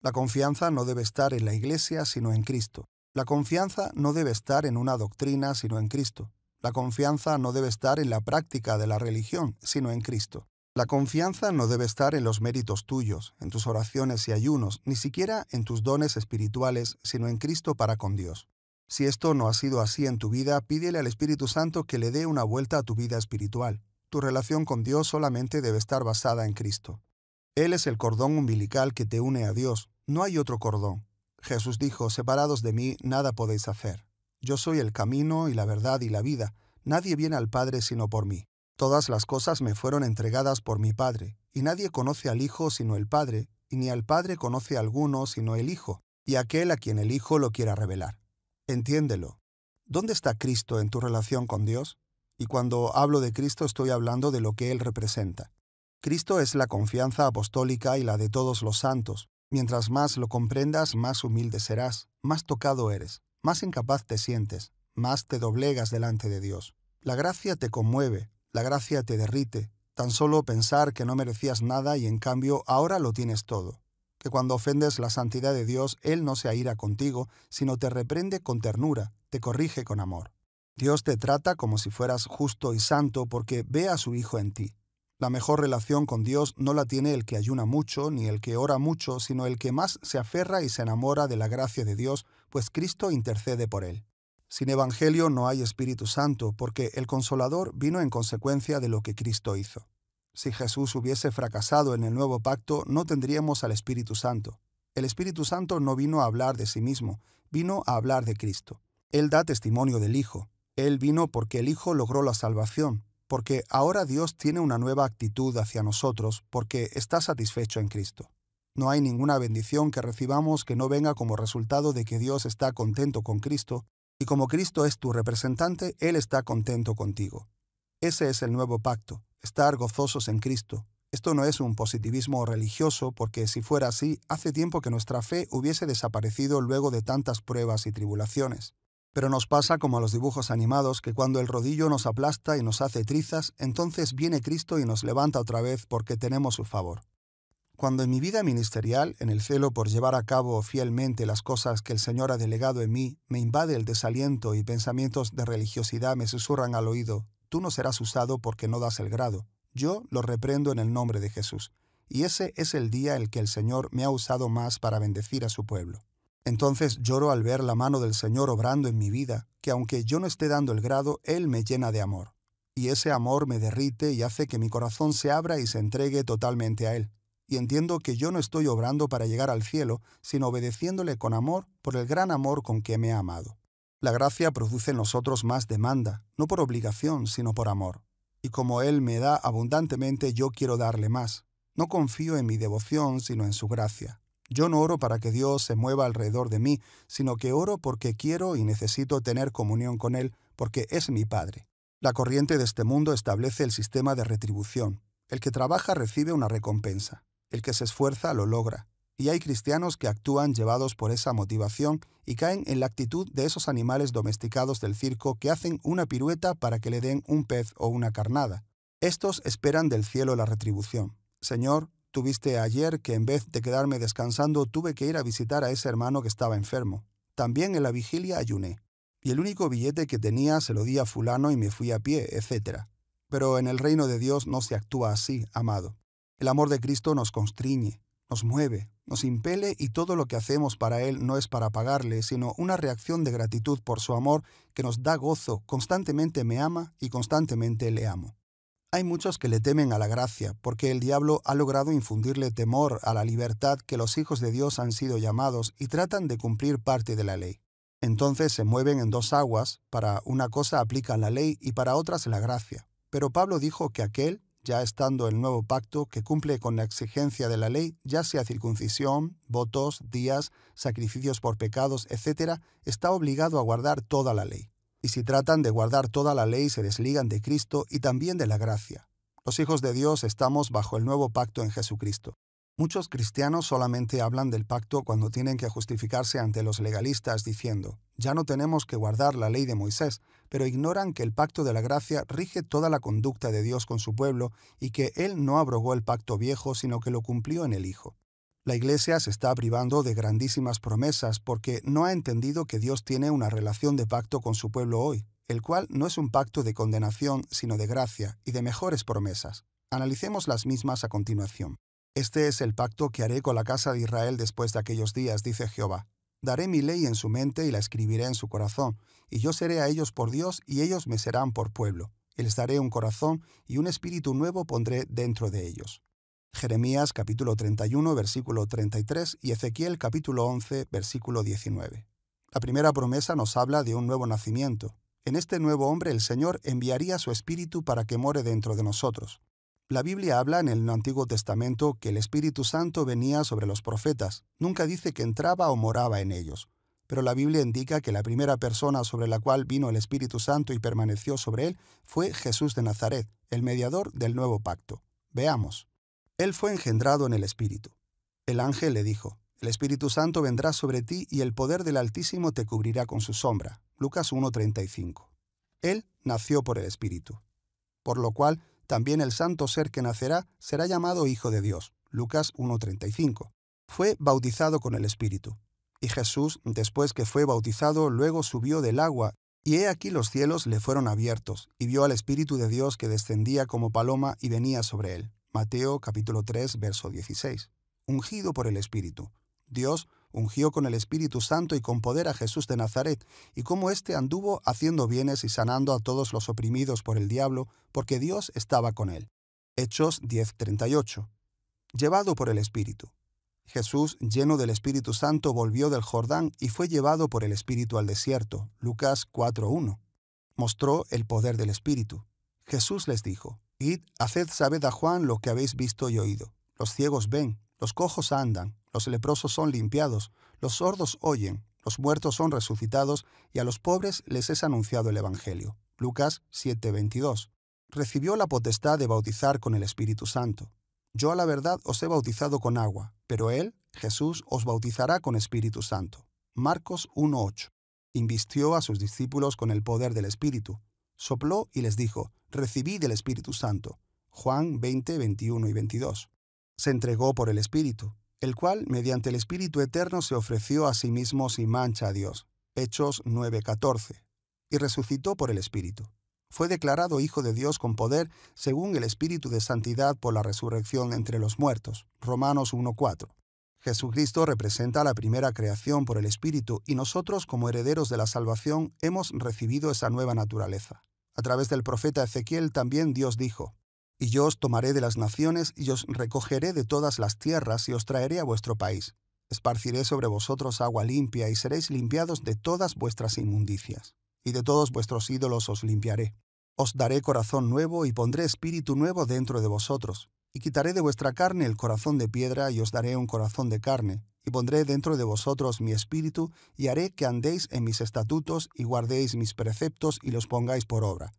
La confianza no debe estar en la iglesia, sino en Cristo. La confianza no debe estar en una doctrina, sino en Cristo. La confianza no debe estar en la práctica de la religión, sino en Cristo. La confianza no debe estar en los méritos tuyos, en tus oraciones y ayunos, ni siquiera en tus dones espirituales, sino en Cristo para con Dios. Si esto no ha sido así en tu vida, pídele al Espíritu Santo que le dé una vuelta a tu vida espiritual. Tu relación con Dios solamente debe estar basada en Cristo. Él es el cordón umbilical que te une a Dios, no hay otro cordón. Jesús dijo, separados de mí, nada podéis hacer. Yo soy el camino y la verdad y la vida. Nadie viene al Padre sino por mí. Todas las cosas me fueron entregadas por mi Padre, y nadie conoce al Hijo sino el Padre, y ni al Padre conoce a alguno sino el Hijo, y aquel a quien el Hijo lo quiera revelar. Entiéndelo. ¿Dónde está Cristo en tu relación con Dios? Y cuando hablo de Cristo estoy hablando de lo que Él representa. Cristo es la confianza apostólica y la de todos los santos. Mientras más lo comprendas, más humilde serás, más tocado eres más incapaz te sientes, más te doblegas delante de Dios. La gracia te conmueve, la gracia te derrite, tan solo pensar que no merecías nada y en cambio ahora lo tienes todo. Que cuando ofendes la santidad de Dios, Él no se aira contigo, sino te reprende con ternura, te corrige con amor. Dios te trata como si fueras justo y santo porque ve a su Hijo en ti. La mejor relación con Dios no la tiene el que ayuna mucho ni el que ora mucho, sino el que más se aferra y se enamora de la gracia de Dios, pues Cristo intercede por él. Sin Evangelio no hay Espíritu Santo, porque el Consolador vino en consecuencia de lo que Cristo hizo. Si Jesús hubiese fracasado en el nuevo pacto, no tendríamos al Espíritu Santo. El Espíritu Santo no vino a hablar de sí mismo, vino a hablar de Cristo. Él da testimonio del Hijo. Él vino porque el Hijo logró la salvación, porque ahora Dios tiene una nueva actitud hacia nosotros porque está satisfecho en Cristo. No hay ninguna bendición que recibamos que no venga como resultado de que Dios está contento con Cristo, y como Cristo es tu representante, Él está contento contigo. Ese es el nuevo pacto, estar gozosos en Cristo. Esto no es un positivismo religioso, porque si fuera así, hace tiempo que nuestra fe hubiese desaparecido luego de tantas pruebas y tribulaciones. Pero nos pasa como a los dibujos animados, que cuando el rodillo nos aplasta y nos hace trizas, entonces viene Cristo y nos levanta otra vez porque tenemos su favor. Cuando en mi vida ministerial, en el celo por llevar a cabo fielmente las cosas que el Señor ha delegado en mí, me invade el desaliento y pensamientos de religiosidad me susurran al oído, tú no serás usado porque no das el grado. Yo lo reprendo en el nombre de Jesús. Y ese es el día en el que el Señor me ha usado más para bendecir a su pueblo. Entonces lloro al ver la mano del Señor obrando en mi vida, que aunque yo no esté dando el grado, Él me llena de amor. Y ese amor me derrite y hace que mi corazón se abra y se entregue totalmente a Él. Y entiendo que yo no estoy obrando para llegar al cielo, sino obedeciéndole con amor por el gran amor con que me ha amado. La gracia produce en nosotros más demanda, no por obligación, sino por amor. Y como Él me da abundantemente, yo quiero darle más. No confío en mi devoción, sino en su gracia. Yo no oro para que Dios se mueva alrededor de mí, sino que oro porque quiero y necesito tener comunión con Él, porque es mi Padre. La corriente de este mundo establece el sistema de retribución. El que trabaja recibe una recompensa. El que se esfuerza lo logra. Y hay cristianos que actúan llevados por esa motivación y caen en la actitud de esos animales domesticados del circo que hacen una pirueta para que le den un pez o una carnada. Estos esperan del cielo la retribución. Señor, Tuviste ayer que en vez de quedarme descansando tuve que ir a visitar a ese hermano que estaba enfermo. También en la vigilia ayuné. Y el único billete que tenía se lo di a fulano y me fui a pie, etc. Pero en el reino de Dios no se actúa así, amado. El amor de Cristo nos constriñe, nos mueve, nos impele y todo lo que hacemos para Él no es para pagarle, sino una reacción de gratitud por su amor que nos da gozo, constantemente me ama y constantemente le amo. Hay muchos que le temen a la gracia, porque el diablo ha logrado infundirle temor a la libertad que los hijos de Dios han sido llamados y tratan de cumplir parte de la ley. Entonces se mueven en dos aguas, para una cosa aplican la ley y para otras la gracia. Pero Pablo dijo que aquel, ya estando el nuevo pacto, que cumple con la exigencia de la ley, ya sea circuncisión, votos, días, sacrificios por pecados, etc., está obligado a guardar toda la ley y si tratan de guardar toda la ley se desligan de Cristo y también de la gracia. Los hijos de Dios estamos bajo el nuevo pacto en Jesucristo. Muchos cristianos solamente hablan del pacto cuando tienen que justificarse ante los legalistas diciendo, ya no tenemos que guardar la ley de Moisés, pero ignoran que el pacto de la gracia rige toda la conducta de Dios con su pueblo y que Él no abrogó el pacto viejo, sino que lo cumplió en el Hijo. La iglesia se está privando de grandísimas promesas porque no ha entendido que Dios tiene una relación de pacto con su pueblo hoy, el cual no es un pacto de condenación, sino de gracia y de mejores promesas. Analicemos las mismas a continuación. Este es el pacto que haré con la casa de Israel después de aquellos días, dice Jehová. Daré mi ley en su mente y la escribiré en su corazón, y yo seré a ellos por Dios y ellos me serán por pueblo. les daré un corazón y un espíritu nuevo pondré dentro de ellos. Jeremías capítulo 31, versículo 33 y Ezequiel capítulo 11, versículo 19. La primera promesa nos habla de un nuevo nacimiento. En este nuevo hombre el Señor enviaría su Espíritu para que more dentro de nosotros. La Biblia habla en el Antiguo Testamento que el Espíritu Santo venía sobre los profetas, nunca dice que entraba o moraba en ellos, pero la Biblia indica que la primera persona sobre la cual vino el Espíritu Santo y permaneció sobre él fue Jesús de Nazaret, el mediador del nuevo pacto. Veamos. Él fue engendrado en el Espíritu. El ángel le dijo, El Espíritu Santo vendrá sobre ti y el poder del Altísimo te cubrirá con su sombra. Lucas 1.35. Él nació por el Espíritu. Por lo cual, también el santo ser que nacerá será llamado Hijo de Dios. Lucas 1.35. Fue bautizado con el Espíritu. Y Jesús, después que fue bautizado, luego subió del agua, y he aquí los cielos le fueron abiertos, y vio al Espíritu de Dios que descendía como paloma y venía sobre él. Mateo capítulo 3, verso 16. Ungido por el Espíritu. Dios ungió con el Espíritu Santo y con poder a Jesús de Nazaret, y como éste anduvo haciendo bienes y sanando a todos los oprimidos por el diablo, porque Dios estaba con él. Hechos 10:38. Llevado por el Espíritu. Jesús, lleno del Espíritu Santo, volvió del Jordán y fue llevado por el Espíritu al desierto. Lucas 4:1. Mostró el poder del Espíritu. Jesús les dijo, haced saber a Juan lo que habéis visto y oído. Los ciegos ven, los cojos andan, los leprosos son limpiados, los sordos oyen, los muertos son resucitados y a los pobres les es anunciado el Evangelio. Lucas 7:22. Recibió la potestad de bautizar con el Espíritu Santo. Yo a la verdad os he bautizado con agua, pero Él, Jesús, os bautizará con Espíritu Santo. Marcos 1:8. Invistió a sus discípulos con el poder del Espíritu sopló y les dijo, Recibid el Espíritu Santo. Juan 20, 21 y 22. Se entregó por el Espíritu, el cual, mediante el Espíritu Eterno, se ofreció a sí mismo sin mancha a Dios. Hechos 9:14. Y resucitó por el Espíritu. Fue declarado Hijo de Dios con poder, según el Espíritu de Santidad por la resurrección entre los muertos. Romanos 4. Jesucristo representa la primera creación por el Espíritu y nosotros como herederos de la salvación hemos recibido esa nueva naturaleza. A través del profeta Ezequiel también Dios dijo, Y yo os tomaré de las naciones y os recogeré de todas las tierras y os traeré a vuestro país. Esparciré sobre vosotros agua limpia y seréis limpiados de todas vuestras inmundicias, y de todos vuestros ídolos os limpiaré. Os daré corazón nuevo y pondré espíritu nuevo dentro de vosotros, y quitaré de vuestra carne el corazón de piedra y os daré un corazón de carne, y pondré dentro de vosotros mi espíritu, y haré que andéis en mis estatutos y guardéis mis preceptos y los pongáis por obra.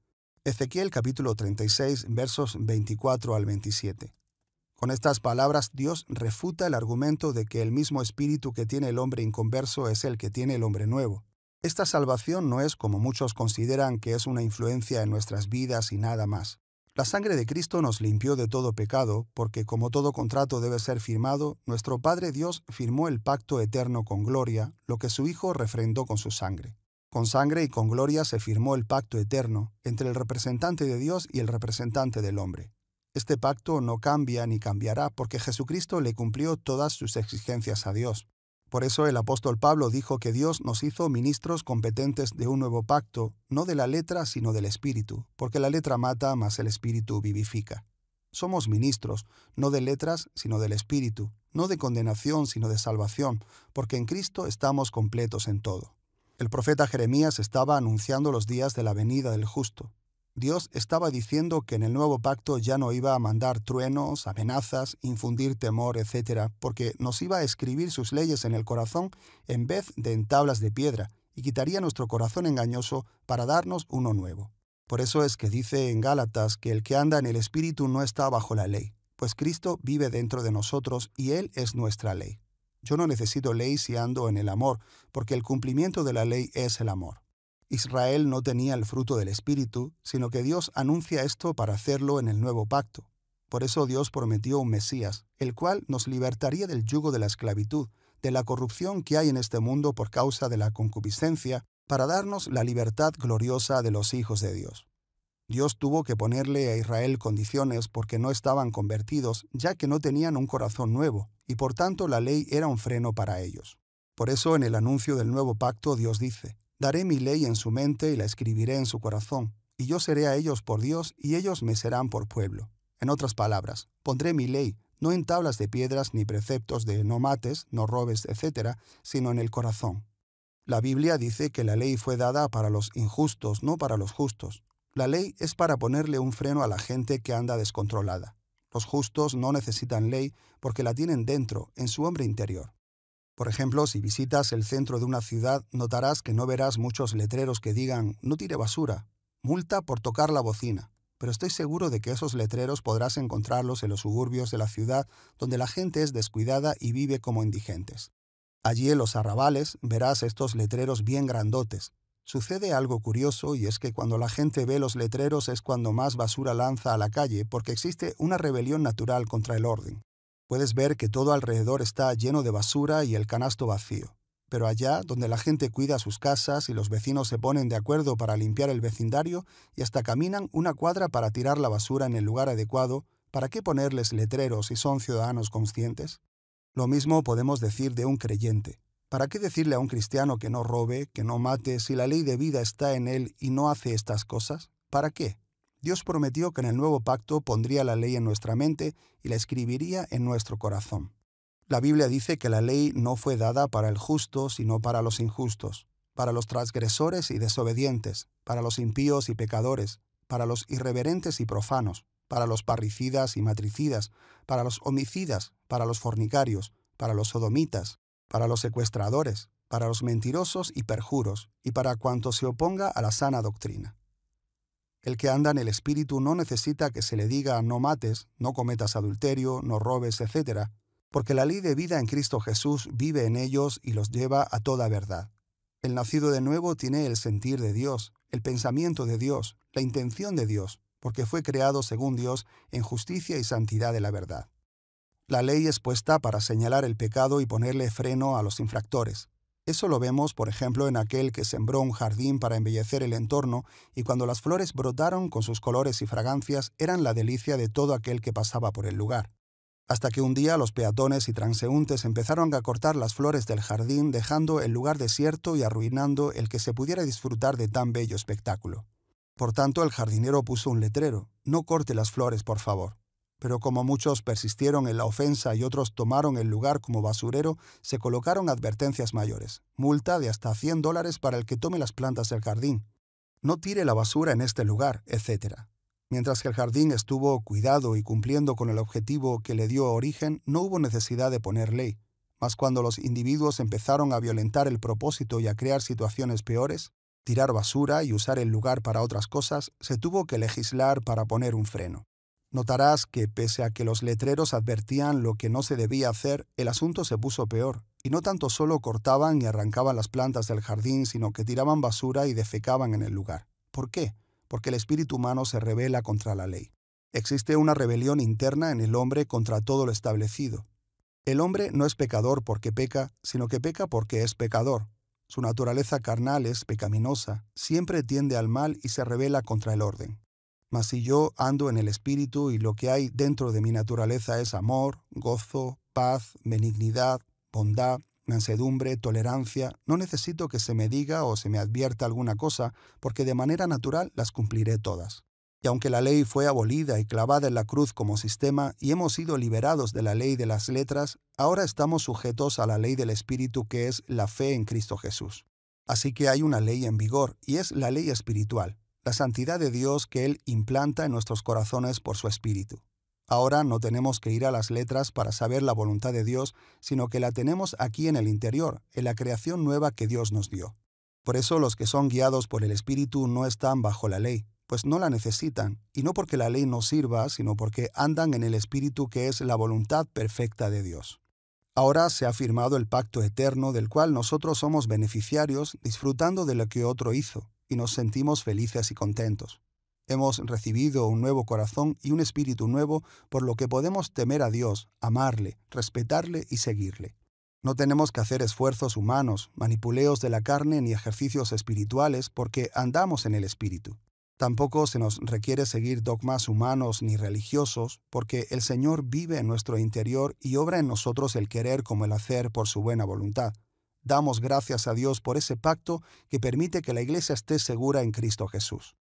Ezequiel capítulo 36 versos 24 al 27. Con estas palabras Dios refuta el argumento de que el mismo espíritu que tiene el hombre inconverso es el que tiene el hombre nuevo. Esta salvación no es como muchos consideran que es una influencia en nuestras vidas y nada más. La sangre de Cristo nos limpió de todo pecado, porque como todo contrato debe ser firmado, nuestro Padre Dios firmó el pacto eterno con gloria, lo que su Hijo refrendó con su sangre. Con sangre y con gloria se firmó el pacto eterno entre el representante de Dios y el representante del hombre. Este pacto no cambia ni cambiará porque Jesucristo le cumplió todas sus exigencias a Dios. Por eso el apóstol Pablo dijo que Dios nos hizo ministros competentes de un nuevo pacto, no de la letra, sino del espíritu, porque la letra mata, mas el espíritu vivifica. Somos ministros, no de letras, sino del espíritu, no de condenación, sino de salvación, porque en Cristo estamos completos en todo. El profeta Jeremías estaba anunciando los días de la venida del justo. Dios estaba diciendo que en el nuevo pacto ya no iba a mandar truenos, amenazas, infundir temor, etc., porque nos iba a escribir sus leyes en el corazón en vez de en tablas de piedra, y quitaría nuestro corazón engañoso para darnos uno nuevo. Por eso es que dice en Gálatas que el que anda en el Espíritu no está bajo la ley, pues Cristo vive dentro de nosotros y Él es nuestra ley. Yo no necesito ley si ando en el amor, porque el cumplimiento de la ley es el amor. Israel no tenía el fruto del Espíritu, sino que Dios anuncia esto para hacerlo en el nuevo pacto. Por eso Dios prometió un Mesías, el cual nos libertaría del yugo de la esclavitud, de la corrupción que hay en este mundo por causa de la concupiscencia, para darnos la libertad gloriosa de los hijos de Dios. Dios tuvo que ponerle a Israel condiciones porque no estaban convertidos, ya que no tenían un corazón nuevo, y por tanto la ley era un freno para ellos. Por eso en el anuncio del nuevo pacto Dios dice, Daré mi ley en su mente y la escribiré en su corazón, y yo seré a ellos por Dios y ellos me serán por pueblo. En otras palabras, pondré mi ley, no en tablas de piedras ni preceptos de no mates, no robes, etc., sino en el corazón. La Biblia dice que la ley fue dada para los injustos, no para los justos. La ley es para ponerle un freno a la gente que anda descontrolada. Los justos no necesitan ley porque la tienen dentro, en su hombre interior. Por ejemplo, si visitas el centro de una ciudad, notarás que no verás muchos letreros que digan no tire basura, multa por tocar la bocina. Pero estoy seguro de que esos letreros podrás encontrarlos en los suburbios de la ciudad donde la gente es descuidada y vive como indigentes. Allí en los arrabales verás estos letreros bien grandotes. Sucede algo curioso y es que cuando la gente ve los letreros es cuando más basura lanza a la calle porque existe una rebelión natural contra el orden. Puedes ver que todo alrededor está lleno de basura y el canasto vacío. Pero allá, donde la gente cuida sus casas y los vecinos se ponen de acuerdo para limpiar el vecindario y hasta caminan una cuadra para tirar la basura en el lugar adecuado, ¿para qué ponerles letreros si son ciudadanos conscientes? Lo mismo podemos decir de un creyente. ¿Para qué decirle a un cristiano que no robe, que no mate, si la ley de vida está en él y no hace estas cosas? ¿Para qué? Dios prometió que en el nuevo pacto pondría la ley en nuestra mente y la escribiría en nuestro corazón. La Biblia dice que la ley no fue dada para el justo, sino para los injustos, para los transgresores y desobedientes, para los impíos y pecadores, para los irreverentes y profanos, para los parricidas y matricidas, para los homicidas, para los fornicarios, para los sodomitas, para los secuestradores, para los mentirosos y perjuros, y para cuanto se oponga a la sana doctrina. El que anda en el espíritu no necesita que se le diga no mates, no cometas adulterio, no robes, etc., porque la ley de vida en Cristo Jesús vive en ellos y los lleva a toda verdad. El nacido de nuevo tiene el sentir de Dios, el pensamiento de Dios, la intención de Dios, porque fue creado según Dios en justicia y santidad de la verdad. La ley es puesta para señalar el pecado y ponerle freno a los infractores. Eso lo vemos, por ejemplo, en aquel que sembró un jardín para embellecer el entorno, y cuando las flores brotaron con sus colores y fragancias eran la delicia de todo aquel que pasaba por el lugar. Hasta que un día los peatones y transeúntes empezaron a cortar las flores del jardín, dejando el lugar desierto y arruinando el que se pudiera disfrutar de tan bello espectáculo. Por tanto, el jardinero puso un letrero, No corte las flores, por favor. Pero como muchos persistieron en la ofensa y otros tomaron el lugar como basurero, se colocaron advertencias mayores, multa de hasta 100 dólares para el que tome las plantas del jardín, no tire la basura en este lugar, etc. Mientras que el jardín estuvo cuidado y cumpliendo con el objetivo que le dio origen, no hubo necesidad de poner ley. Mas cuando los individuos empezaron a violentar el propósito y a crear situaciones peores, tirar basura y usar el lugar para otras cosas, se tuvo que legislar para poner un freno. Notarás que pese a que los letreros advertían lo que no se debía hacer, el asunto se puso peor, y no tanto solo cortaban y arrancaban las plantas del jardín, sino que tiraban basura y defecaban en el lugar. ¿Por qué? Porque el espíritu humano se rebela contra la ley. Existe una rebelión interna en el hombre contra todo lo establecido. El hombre no es pecador porque peca, sino que peca porque es pecador. Su naturaleza carnal es pecaminosa, siempre tiende al mal y se rebela contra el orden. Mas si yo ando en el Espíritu y lo que hay dentro de mi naturaleza es amor, gozo, paz, benignidad, bondad, mansedumbre, tolerancia, no necesito que se me diga o se me advierta alguna cosa, porque de manera natural las cumpliré todas. Y aunque la ley fue abolida y clavada en la cruz como sistema y hemos sido liberados de la ley de las letras, ahora estamos sujetos a la ley del Espíritu que es la fe en Cristo Jesús. Así que hay una ley en vigor, y es la ley espiritual, la santidad de Dios que Él implanta en nuestros corazones por su Espíritu. Ahora no tenemos que ir a las letras para saber la voluntad de Dios, sino que la tenemos aquí en el interior, en la creación nueva que Dios nos dio. Por eso los que son guiados por el Espíritu no están bajo la ley, pues no la necesitan, y no porque la ley no sirva, sino porque andan en el Espíritu que es la voluntad perfecta de Dios. Ahora se ha firmado el pacto eterno del cual nosotros somos beneficiarios disfrutando de lo que otro hizo, nos sentimos felices y contentos. Hemos recibido un nuevo corazón y un espíritu nuevo, por lo que podemos temer a Dios, amarle, respetarle y seguirle. No tenemos que hacer esfuerzos humanos, manipuleos de la carne ni ejercicios espirituales porque andamos en el espíritu. Tampoco se nos requiere seguir dogmas humanos ni religiosos porque el Señor vive en nuestro interior y obra en nosotros el querer como el hacer por su buena voluntad. Damos gracias a Dios por ese pacto que permite que la Iglesia esté segura en Cristo Jesús.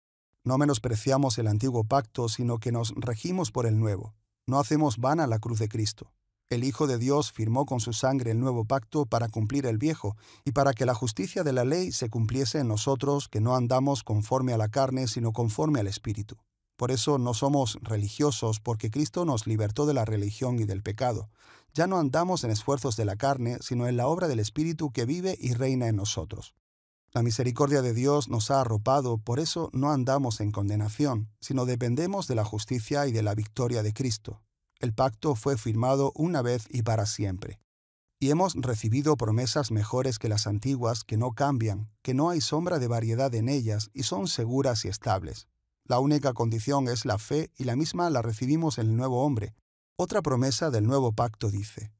No menospreciamos el antiguo pacto, sino que nos regimos por el nuevo. No hacemos vana la cruz de Cristo. El Hijo de Dios firmó con su sangre el nuevo pacto para cumplir el viejo y para que la justicia de la ley se cumpliese en nosotros que no andamos conforme a la carne, sino conforme al Espíritu. Por eso no somos religiosos porque Cristo nos libertó de la religión y del pecado. Ya no andamos en esfuerzos de la carne, sino en la obra del Espíritu que vive y reina en nosotros. La misericordia de Dios nos ha arropado, por eso no andamos en condenación, sino dependemos de la justicia y de la victoria de Cristo. El pacto fue firmado una vez y para siempre. Y hemos recibido promesas mejores que las antiguas, que no cambian, que no hay sombra de variedad en ellas y son seguras y estables. La única condición es la fe y la misma la recibimos en el nuevo hombre. Otra promesa del nuevo pacto dice,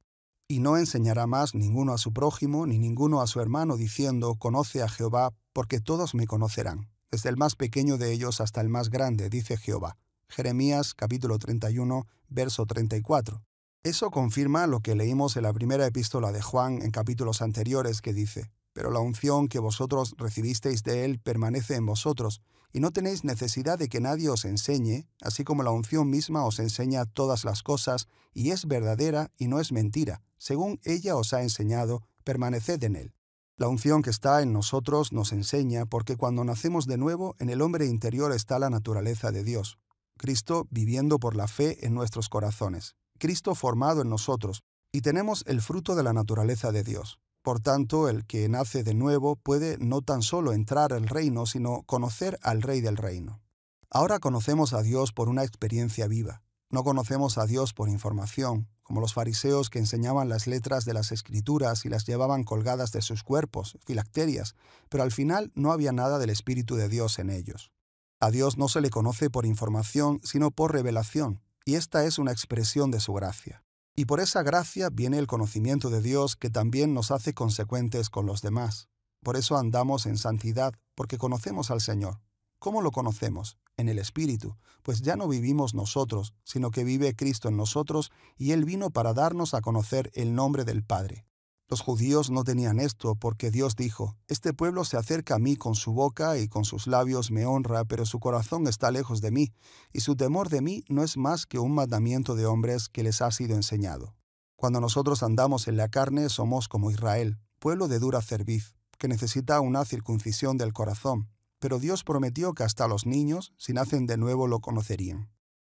y no enseñará más ninguno a su prójimo ni ninguno a su hermano diciendo, conoce a Jehová, porque todos me conocerán, desde el más pequeño de ellos hasta el más grande, dice Jehová. Jeremías capítulo 31, verso 34. Eso confirma lo que leímos en la primera epístola de Juan en capítulos anteriores que dice, Pero la unción que vosotros recibisteis de él permanece en vosotros, y no tenéis necesidad de que nadie os enseñe, así como la unción misma os enseña todas las cosas, y es verdadera y no es mentira, según ella os ha enseñado, permaneced en él. La unción que está en nosotros nos enseña porque cuando nacemos de nuevo, en el hombre interior está la naturaleza de Dios, Cristo viviendo por la fe en nuestros corazones, Cristo formado en nosotros, y tenemos el fruto de la naturaleza de Dios. Por tanto, el que nace de nuevo puede no tan solo entrar al reino, sino conocer al Rey del reino. Ahora conocemos a Dios por una experiencia viva. No conocemos a Dios por información, como los fariseos que enseñaban las letras de las escrituras y las llevaban colgadas de sus cuerpos, filacterias, pero al final no había nada del Espíritu de Dios en ellos. A Dios no se le conoce por información, sino por revelación, y esta es una expresión de su gracia. Y por esa gracia viene el conocimiento de Dios que también nos hace consecuentes con los demás. Por eso andamos en santidad, porque conocemos al Señor. ¿Cómo lo conocemos? En el Espíritu, pues ya no vivimos nosotros, sino que vive Cristo en nosotros y Él vino para darnos a conocer el nombre del Padre. Los judíos no tenían esto porque Dios dijo, Este pueblo se acerca a mí con su boca y con sus labios me honra, pero su corazón está lejos de mí, y su temor de mí no es más que un mandamiento de hombres que les ha sido enseñado. Cuando nosotros andamos en la carne somos como Israel, pueblo de dura cerviz, que necesita una circuncisión del corazón, pero Dios prometió que hasta los niños, si nacen de nuevo, lo conocerían.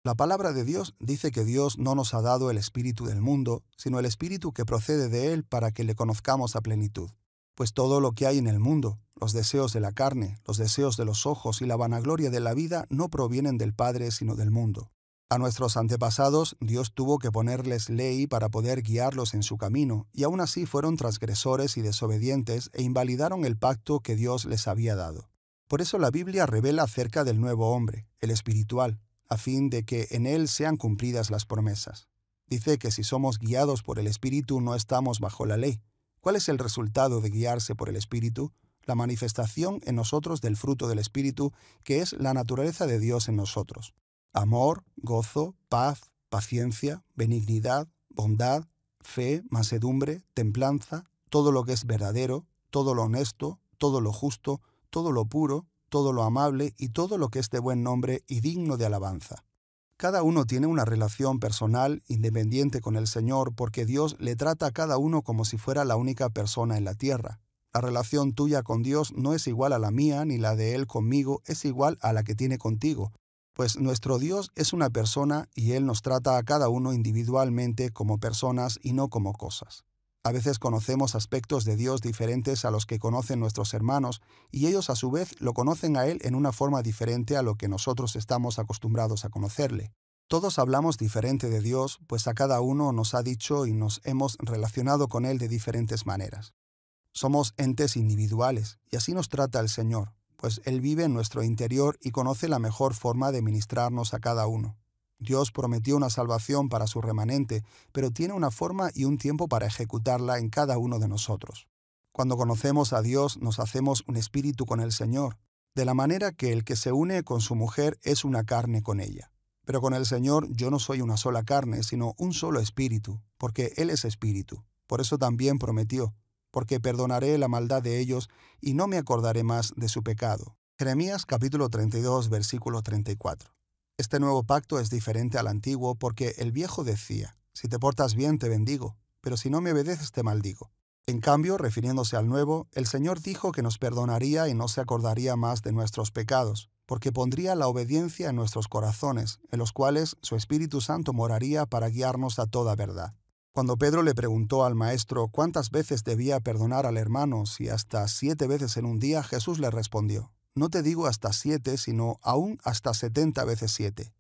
La palabra de Dios dice que Dios no nos ha dado el espíritu del mundo, sino el espíritu que procede de Él para que le conozcamos a plenitud. Pues todo lo que hay en el mundo, los deseos de la carne, los deseos de los ojos y la vanagloria de la vida no provienen del Padre sino del mundo. A nuestros antepasados Dios tuvo que ponerles ley para poder guiarlos en su camino, y aún así fueron transgresores y desobedientes e invalidaron el pacto que Dios les había dado. Por eso la Biblia revela acerca del nuevo hombre, el espiritual, a fin de que en Él sean cumplidas las promesas. Dice que si somos guiados por el Espíritu no estamos bajo la ley. ¿Cuál es el resultado de guiarse por el Espíritu? La manifestación en nosotros del fruto del Espíritu, que es la naturaleza de Dios en nosotros. Amor, gozo, paz, paciencia, benignidad, bondad, fe, mansedumbre, templanza, todo lo que es verdadero, todo lo honesto, todo lo justo, todo lo puro, todo lo amable y todo lo que es de buen nombre y digno de alabanza. Cada uno tiene una relación personal independiente con el Señor porque Dios le trata a cada uno como si fuera la única persona en la tierra. La relación tuya con Dios no es igual a la mía ni la de Él conmigo es igual a la que tiene contigo, pues nuestro Dios es una persona y Él nos trata a cada uno individualmente como personas y no como cosas. A veces conocemos aspectos de Dios diferentes a los que conocen nuestros hermanos y ellos a su vez lo conocen a Él en una forma diferente a lo que nosotros estamos acostumbrados a conocerle. Todos hablamos diferente de Dios, pues a cada uno nos ha dicho y nos hemos relacionado con Él de diferentes maneras. Somos entes individuales y así nos trata el Señor, pues Él vive en nuestro interior y conoce la mejor forma de ministrarnos a cada uno. Dios prometió una salvación para su remanente, pero tiene una forma y un tiempo para ejecutarla en cada uno de nosotros. Cuando conocemos a Dios nos hacemos un espíritu con el Señor, de la manera que el que se une con su mujer es una carne con ella. Pero con el Señor yo no soy una sola carne, sino un solo espíritu, porque Él es espíritu. Por eso también prometió, porque perdonaré la maldad de ellos y no me acordaré más de su pecado. Jeremías capítulo 32 versículo 34. Este nuevo pacto es diferente al antiguo porque el viejo decía, si te portas bien te bendigo, pero si no me obedeces te maldigo. En cambio, refiriéndose al nuevo, el Señor dijo que nos perdonaría y no se acordaría más de nuestros pecados, porque pondría la obediencia en nuestros corazones, en los cuales su Espíritu Santo moraría para guiarnos a toda verdad. Cuando Pedro le preguntó al maestro cuántas veces debía perdonar al hermano si hasta siete veces en un día, Jesús le respondió, no te digo hasta siete, sino aún hasta setenta veces siete.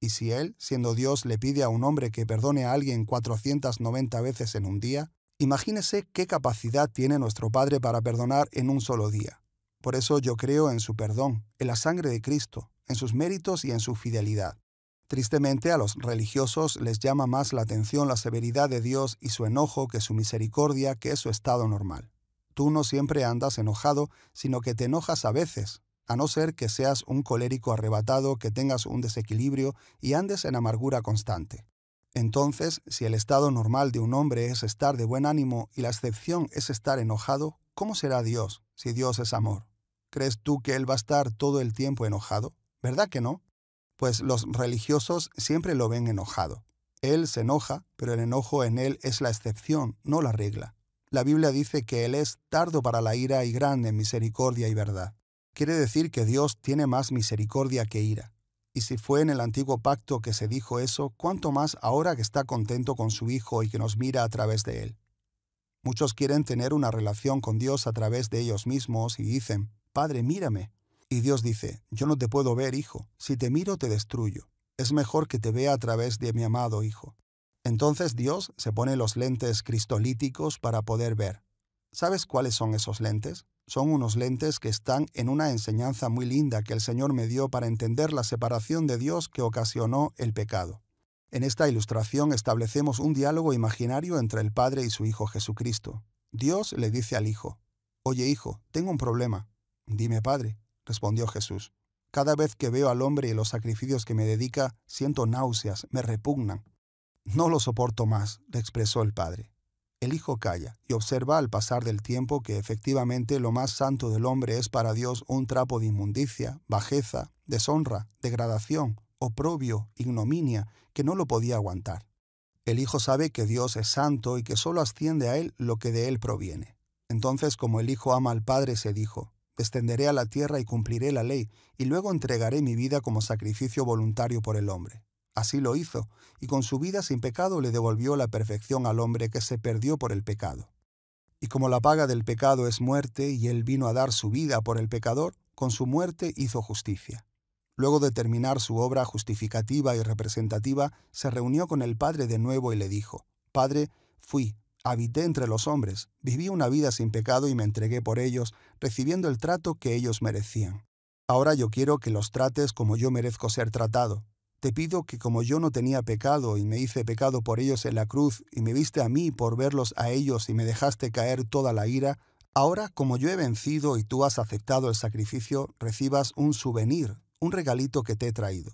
Y si él, siendo Dios, le pide a un hombre que perdone a alguien 490 veces en un día, imagínese qué capacidad tiene nuestro Padre para perdonar en un solo día. Por eso yo creo en su perdón, en la sangre de Cristo, en sus méritos y en su fidelidad. Tristemente a los religiosos les llama más la atención la severidad de Dios y su enojo que su misericordia, que es su estado normal. Tú no siempre andas enojado, sino que te enojas a veces, a no ser que seas un colérico arrebatado, que tengas un desequilibrio y andes en amargura constante. Entonces, si el estado normal de un hombre es estar de buen ánimo y la excepción es estar enojado, ¿cómo será Dios, si Dios es amor? ¿Crees tú que Él va a estar todo el tiempo enojado? ¿Verdad que no? Pues los religiosos siempre lo ven enojado. Él se enoja, pero el enojo en Él es la excepción, no la regla la Biblia dice que Él es tardo para la ira y grande en misericordia y verdad. Quiere decir que Dios tiene más misericordia que ira. Y si fue en el antiguo pacto que se dijo eso, cuánto más ahora que está contento con su Hijo y que nos mira a través de Él. Muchos quieren tener una relación con Dios a través de ellos mismos y dicen, Padre, mírame. Y Dios dice, Yo no te puedo ver, hijo, si te miro te destruyo. Es mejor que te vea a través de mi amado Hijo. Entonces Dios se pone los lentes cristolíticos para poder ver. ¿Sabes cuáles son esos lentes? Son unos lentes que están en una enseñanza muy linda que el Señor me dio para entender la separación de Dios que ocasionó el pecado. En esta ilustración establecemos un diálogo imaginario entre el Padre y su Hijo Jesucristo. Dios le dice al Hijo, Oye Hijo, tengo un problema. Dime Padre, respondió Jesús. Cada vez que veo al hombre y los sacrificios que me dedica, siento náuseas, me repugnan. No lo soporto más, le expresó el padre. El hijo calla y observa al pasar del tiempo que efectivamente lo más santo del hombre es para Dios un trapo de inmundicia, bajeza, deshonra, degradación, oprobio, ignominia, que no lo podía aguantar. El hijo sabe que Dios es santo y que solo asciende a él lo que de él proviene. Entonces, como el hijo ama al Padre, se dijo, descenderé a la tierra y cumpliré la ley, y luego entregaré mi vida como sacrificio voluntario por el hombre. Así lo hizo, y con su vida sin pecado le devolvió la perfección al hombre que se perdió por el pecado. Y como la paga del pecado es muerte, y él vino a dar su vida por el pecador, con su muerte hizo justicia. Luego de terminar su obra justificativa y representativa, se reunió con el Padre de nuevo y le dijo, Padre, fui, habité entre los hombres, viví una vida sin pecado y me entregué por ellos, recibiendo el trato que ellos merecían. Ahora yo quiero que los trates como yo merezco ser tratado, te pido que como yo no tenía pecado y me hice pecado por ellos en la cruz y me viste a mí por verlos a ellos y me dejaste caer toda la ira, ahora como yo he vencido y tú has aceptado el sacrificio, recibas un souvenir, un regalito que te he traído.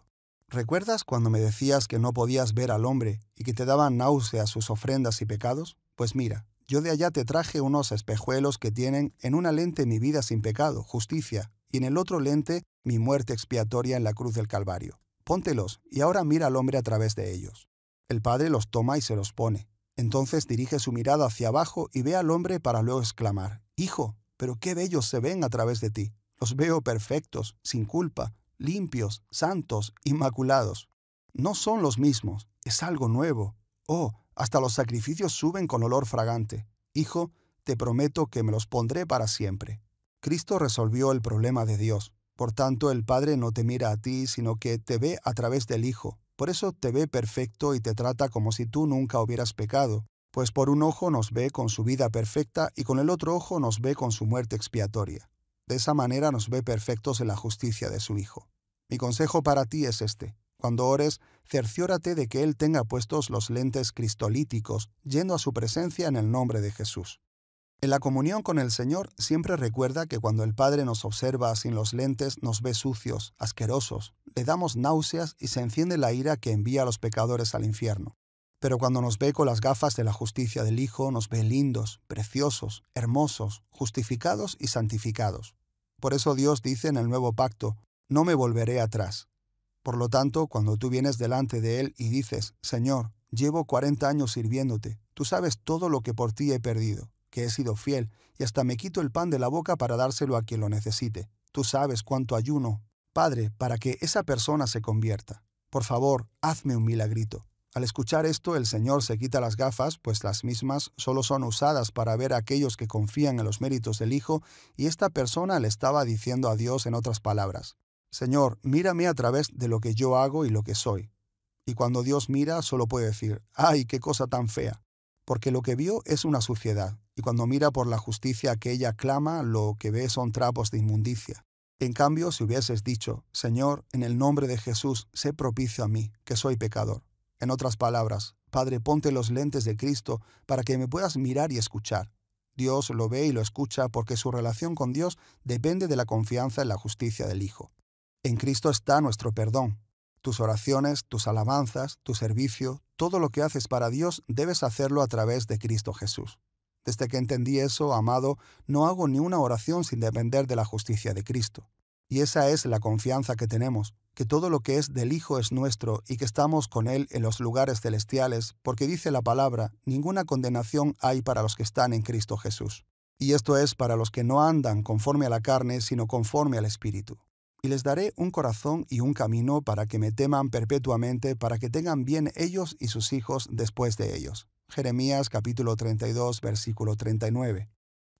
¿Recuerdas cuando me decías que no podías ver al hombre y que te daban náuseas sus ofrendas y pecados? Pues mira, yo de allá te traje unos espejuelos que tienen en una lente mi vida sin pecado, justicia, y en el otro lente mi muerte expiatoria en la cruz del Calvario. Póntelos, y ahora mira al hombre a través de ellos. El padre los toma y se los pone. Entonces dirige su mirada hacia abajo y ve al hombre para luego exclamar, Hijo, pero qué bellos se ven a través de ti. Los veo perfectos, sin culpa, limpios, santos, inmaculados. No son los mismos, es algo nuevo. Oh, hasta los sacrificios suben con olor fragante. Hijo, te prometo que me los pondré para siempre. Cristo resolvió el problema de Dios. Por tanto, el Padre no te mira a ti, sino que te ve a través del Hijo. Por eso te ve perfecto y te trata como si tú nunca hubieras pecado, pues por un ojo nos ve con su vida perfecta y con el otro ojo nos ve con su muerte expiatoria. De esa manera nos ve perfectos en la justicia de su Hijo. Mi consejo para ti es este. Cuando ores, cerciórate de que Él tenga puestos los lentes cristolíticos, yendo a su presencia en el nombre de Jesús. En la comunión con el Señor siempre recuerda que cuando el Padre nos observa sin los lentes nos ve sucios, asquerosos, le damos náuseas y se enciende la ira que envía a los pecadores al infierno. Pero cuando nos ve con las gafas de la justicia del Hijo, nos ve lindos, preciosos, hermosos, justificados y santificados. Por eso Dios dice en el nuevo pacto, no me volveré atrás. Por lo tanto, cuando tú vienes delante de Él y dices, Señor, llevo 40 años sirviéndote, tú sabes todo lo que por ti he perdido, que he sido fiel, y hasta me quito el pan de la boca para dárselo a quien lo necesite. Tú sabes cuánto ayuno, Padre, para que esa persona se convierta. Por favor, hazme un milagrito. Al escuchar esto, el Señor se quita las gafas, pues las mismas solo son usadas para ver a aquellos que confían en los méritos del Hijo, y esta persona le estaba diciendo a Dios en otras palabras, Señor, mírame a través de lo que yo hago y lo que soy. Y cuando Dios mira, solo puede decir, ¡ay, qué cosa tan fea! Porque lo que vio es una suciedad, cuando mira por la justicia que ella clama, lo que ve son trapos de inmundicia. En cambio, si hubieses dicho, Señor, en el nombre de Jesús, sé propicio a mí, que soy pecador. En otras palabras, Padre, ponte los lentes de Cristo para que me puedas mirar y escuchar. Dios lo ve y lo escucha porque su relación con Dios depende de la confianza en la justicia del Hijo. En Cristo está nuestro perdón. Tus oraciones, tus alabanzas, tu servicio, todo lo que haces para Dios debes hacerlo a través de Cristo Jesús. Desde que entendí eso, amado, no hago ni una oración sin depender de la justicia de Cristo. Y esa es la confianza que tenemos, que todo lo que es del Hijo es nuestro y que estamos con Él en los lugares celestiales, porque dice la palabra, ninguna condenación hay para los que están en Cristo Jesús. Y esto es para los que no andan conforme a la carne, sino conforme al Espíritu. Y les daré un corazón y un camino para que me teman perpetuamente, para que tengan bien ellos y sus hijos después de ellos. Jeremías capítulo 32, versículo 39.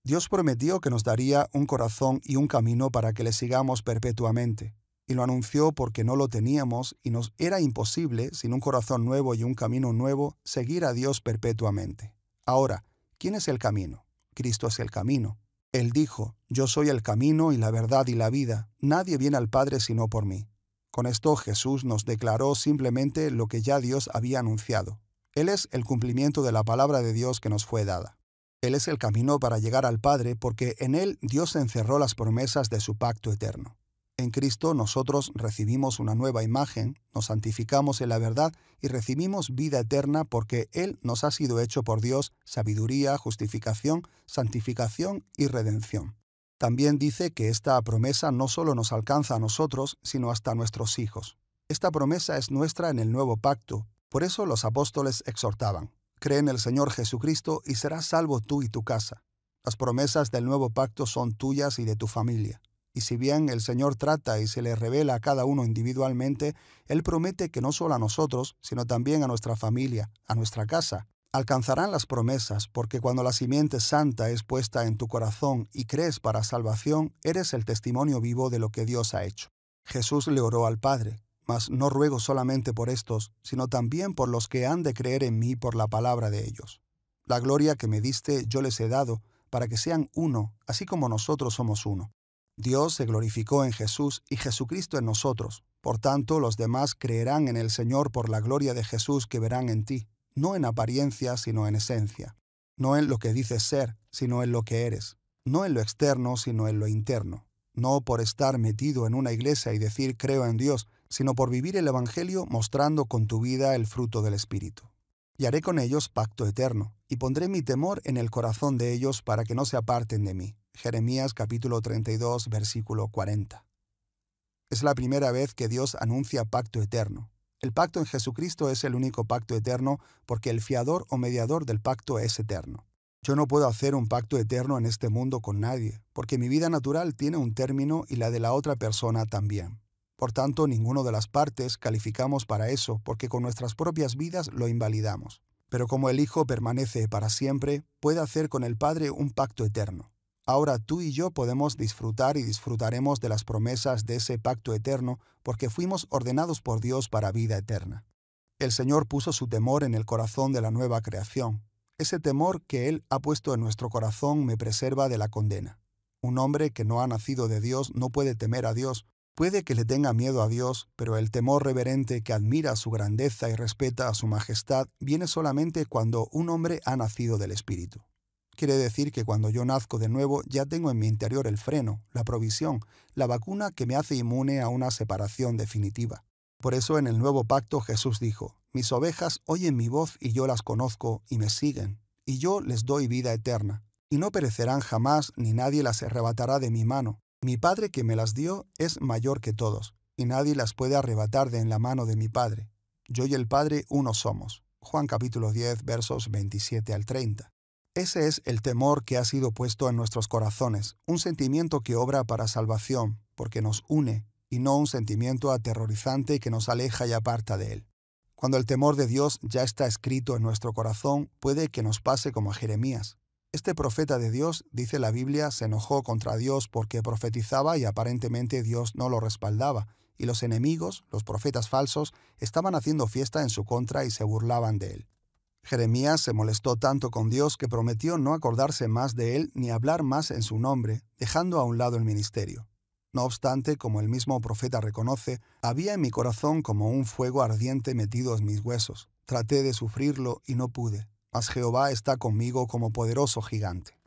Dios prometió que nos daría un corazón y un camino para que le sigamos perpetuamente, y lo anunció porque no lo teníamos y nos era imposible, sin un corazón nuevo y un camino nuevo, seguir a Dios perpetuamente. Ahora, ¿quién es el camino? Cristo es el camino. Él dijo, Yo soy el camino y la verdad y la vida, nadie viene al Padre sino por mí. Con esto Jesús nos declaró simplemente lo que ya Dios había anunciado, él es el cumplimiento de la palabra de Dios que nos fue dada. Él es el camino para llegar al Padre porque en Él Dios encerró las promesas de su pacto eterno. En Cristo nosotros recibimos una nueva imagen, nos santificamos en la verdad y recibimos vida eterna porque Él nos ha sido hecho por Dios sabiduría, justificación, santificación y redención. También dice que esta promesa no solo nos alcanza a nosotros, sino hasta a nuestros hijos. Esta promesa es nuestra en el nuevo pacto, por eso los apóstoles exhortaban, cree en el Señor Jesucristo y serás salvo tú y tu casa. Las promesas del nuevo pacto son tuyas y de tu familia. Y si bien el Señor trata y se le revela a cada uno individualmente, Él promete que no solo a nosotros, sino también a nuestra familia, a nuestra casa. Alcanzarán las promesas, porque cuando la simiente santa es puesta en tu corazón y crees para salvación, eres el testimonio vivo de lo que Dios ha hecho. Jesús le oró al Padre, no ruego solamente por estos, sino también por los que han de creer en mí por la palabra de ellos. La gloria que me diste yo les he dado, para que sean uno, así como nosotros somos uno. Dios se glorificó en Jesús y Jesucristo en nosotros. Por tanto, los demás creerán en el Señor por la gloria de Jesús que verán en ti, no en apariencia, sino en esencia, no en lo que dices ser, sino en lo que eres, no en lo externo, sino en lo interno, no por estar metido en una iglesia y decir creo en Dios, sino por vivir el Evangelio mostrando con tu vida el fruto del Espíritu. Y haré con ellos pacto eterno, y pondré mi temor en el corazón de ellos para que no se aparten de mí. Jeremías capítulo 32, versículo 40. Es la primera vez que Dios anuncia pacto eterno. El pacto en Jesucristo es el único pacto eterno porque el fiador o mediador del pacto es eterno. Yo no puedo hacer un pacto eterno en este mundo con nadie, porque mi vida natural tiene un término y la de la otra persona también. Por tanto, ninguno de las partes calificamos para eso, porque con nuestras propias vidas lo invalidamos. Pero como el Hijo permanece para siempre, puede hacer con el Padre un pacto eterno. Ahora tú y yo podemos disfrutar y disfrutaremos de las promesas de ese pacto eterno, porque fuimos ordenados por Dios para vida eterna. El Señor puso su temor en el corazón de la nueva creación. Ese temor que Él ha puesto en nuestro corazón me preserva de la condena. Un hombre que no ha nacido de Dios no puede temer a Dios, Puede que le tenga miedo a Dios, pero el temor reverente que admira su grandeza y respeta a su majestad viene solamente cuando un hombre ha nacido del Espíritu. Quiere decir que cuando yo nazco de nuevo ya tengo en mi interior el freno, la provisión, la vacuna que me hace inmune a una separación definitiva. Por eso en el nuevo pacto Jesús dijo, Mis ovejas oyen mi voz y yo las conozco y me siguen, y yo les doy vida eterna, y no perecerán jamás ni nadie las arrebatará de mi mano. Mi Padre que me las dio es mayor que todos, y nadie las puede arrebatar de en la mano de mi Padre. Yo y el Padre uno somos. Juan capítulo 10 versos 27 al 30. Ese es el temor que ha sido puesto en nuestros corazones, un sentimiento que obra para salvación, porque nos une, y no un sentimiento aterrorizante que nos aleja y aparta de él. Cuando el temor de Dios ya está escrito en nuestro corazón, puede que nos pase como a Jeremías. Este profeta de Dios, dice la Biblia, se enojó contra Dios porque profetizaba y aparentemente Dios no lo respaldaba, y los enemigos, los profetas falsos, estaban haciendo fiesta en su contra y se burlaban de él. Jeremías se molestó tanto con Dios que prometió no acordarse más de él ni hablar más en su nombre, dejando a un lado el ministerio. No obstante, como el mismo profeta reconoce, había en mi corazón como un fuego ardiente metido en mis huesos. Traté de sufrirlo y no pude mas Jehová está conmigo como poderoso gigante.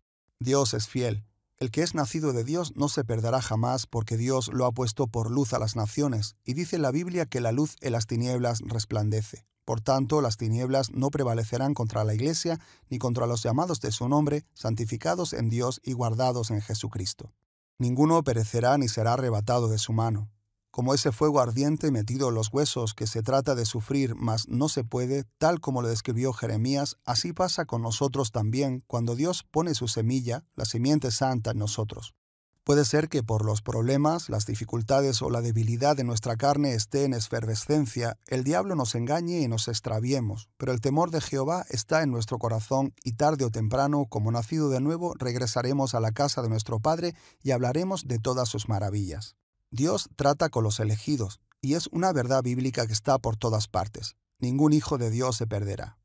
Dios es fiel. El que es nacido de Dios no se perderá jamás porque Dios lo ha puesto por luz a las naciones, y dice la Biblia que la luz en las tinieblas resplandece. Por tanto, las tinieblas no prevalecerán contra la Iglesia, ni contra los llamados de su nombre, santificados en Dios y guardados en Jesucristo. Ninguno perecerá ni será arrebatado de su mano como ese fuego ardiente metido en los huesos que se trata de sufrir mas no se puede, tal como lo describió Jeremías, así pasa con nosotros también cuando Dios pone su semilla, la simiente santa, en nosotros. Puede ser que por los problemas, las dificultades o la debilidad de nuestra carne esté en efervescencia, el diablo nos engañe y nos extraviemos, pero el temor de Jehová está en nuestro corazón y tarde o temprano, como nacido de nuevo, regresaremos a la casa de nuestro Padre y hablaremos de todas sus maravillas. Dios trata con los elegidos, y es una verdad bíblica que está por todas partes. Ningún hijo de Dios se perderá.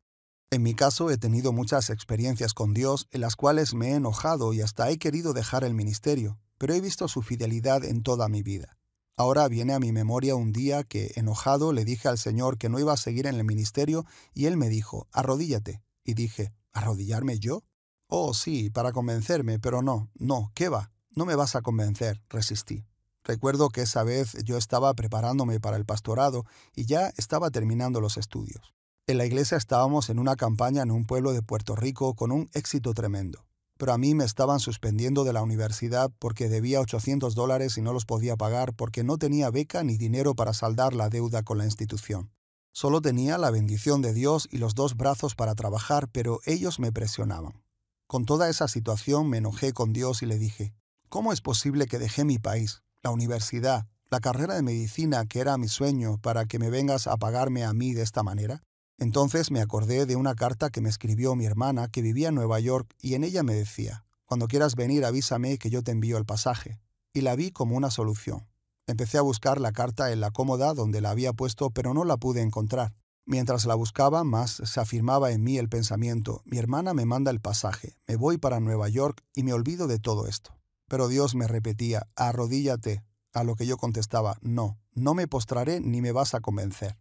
En mi caso he tenido muchas experiencias con Dios en las cuales me he enojado y hasta he querido dejar el ministerio, pero he visto su fidelidad en toda mi vida. Ahora viene a mi memoria un día que, enojado, le dije al Señor que no iba a seguir en el ministerio y él me dijo, arrodíllate. Y dije, ¿arrodillarme yo? Oh, sí, para convencerme, pero no, no, ¿qué va? No me vas a convencer, resistí. Recuerdo que esa vez yo estaba preparándome para el pastorado y ya estaba terminando los estudios. En la iglesia estábamos en una campaña en un pueblo de Puerto Rico con un éxito tremendo, pero a mí me estaban suspendiendo de la universidad porque debía 800 dólares y no los podía pagar porque no tenía beca ni dinero para saldar la deuda con la institución. Solo tenía la bendición de Dios y los dos brazos para trabajar, pero ellos me presionaban. Con toda esa situación me enojé con Dios y le dije, ¿Cómo es posible que dejé mi país, la universidad, la carrera de medicina que era mi sueño para que me vengas a pagarme a mí de esta manera? Entonces me acordé de una carta que me escribió mi hermana que vivía en Nueva York y en ella me decía, cuando quieras venir avísame que yo te envío el pasaje. Y la vi como una solución. Empecé a buscar la carta en la cómoda donde la había puesto pero no la pude encontrar. Mientras la buscaba, más se afirmaba en mí el pensamiento, mi hermana me manda el pasaje, me voy para Nueva York y me olvido de todo esto. Pero Dios me repetía, arrodíllate, a lo que yo contestaba, no, no me postraré ni me vas a convencer.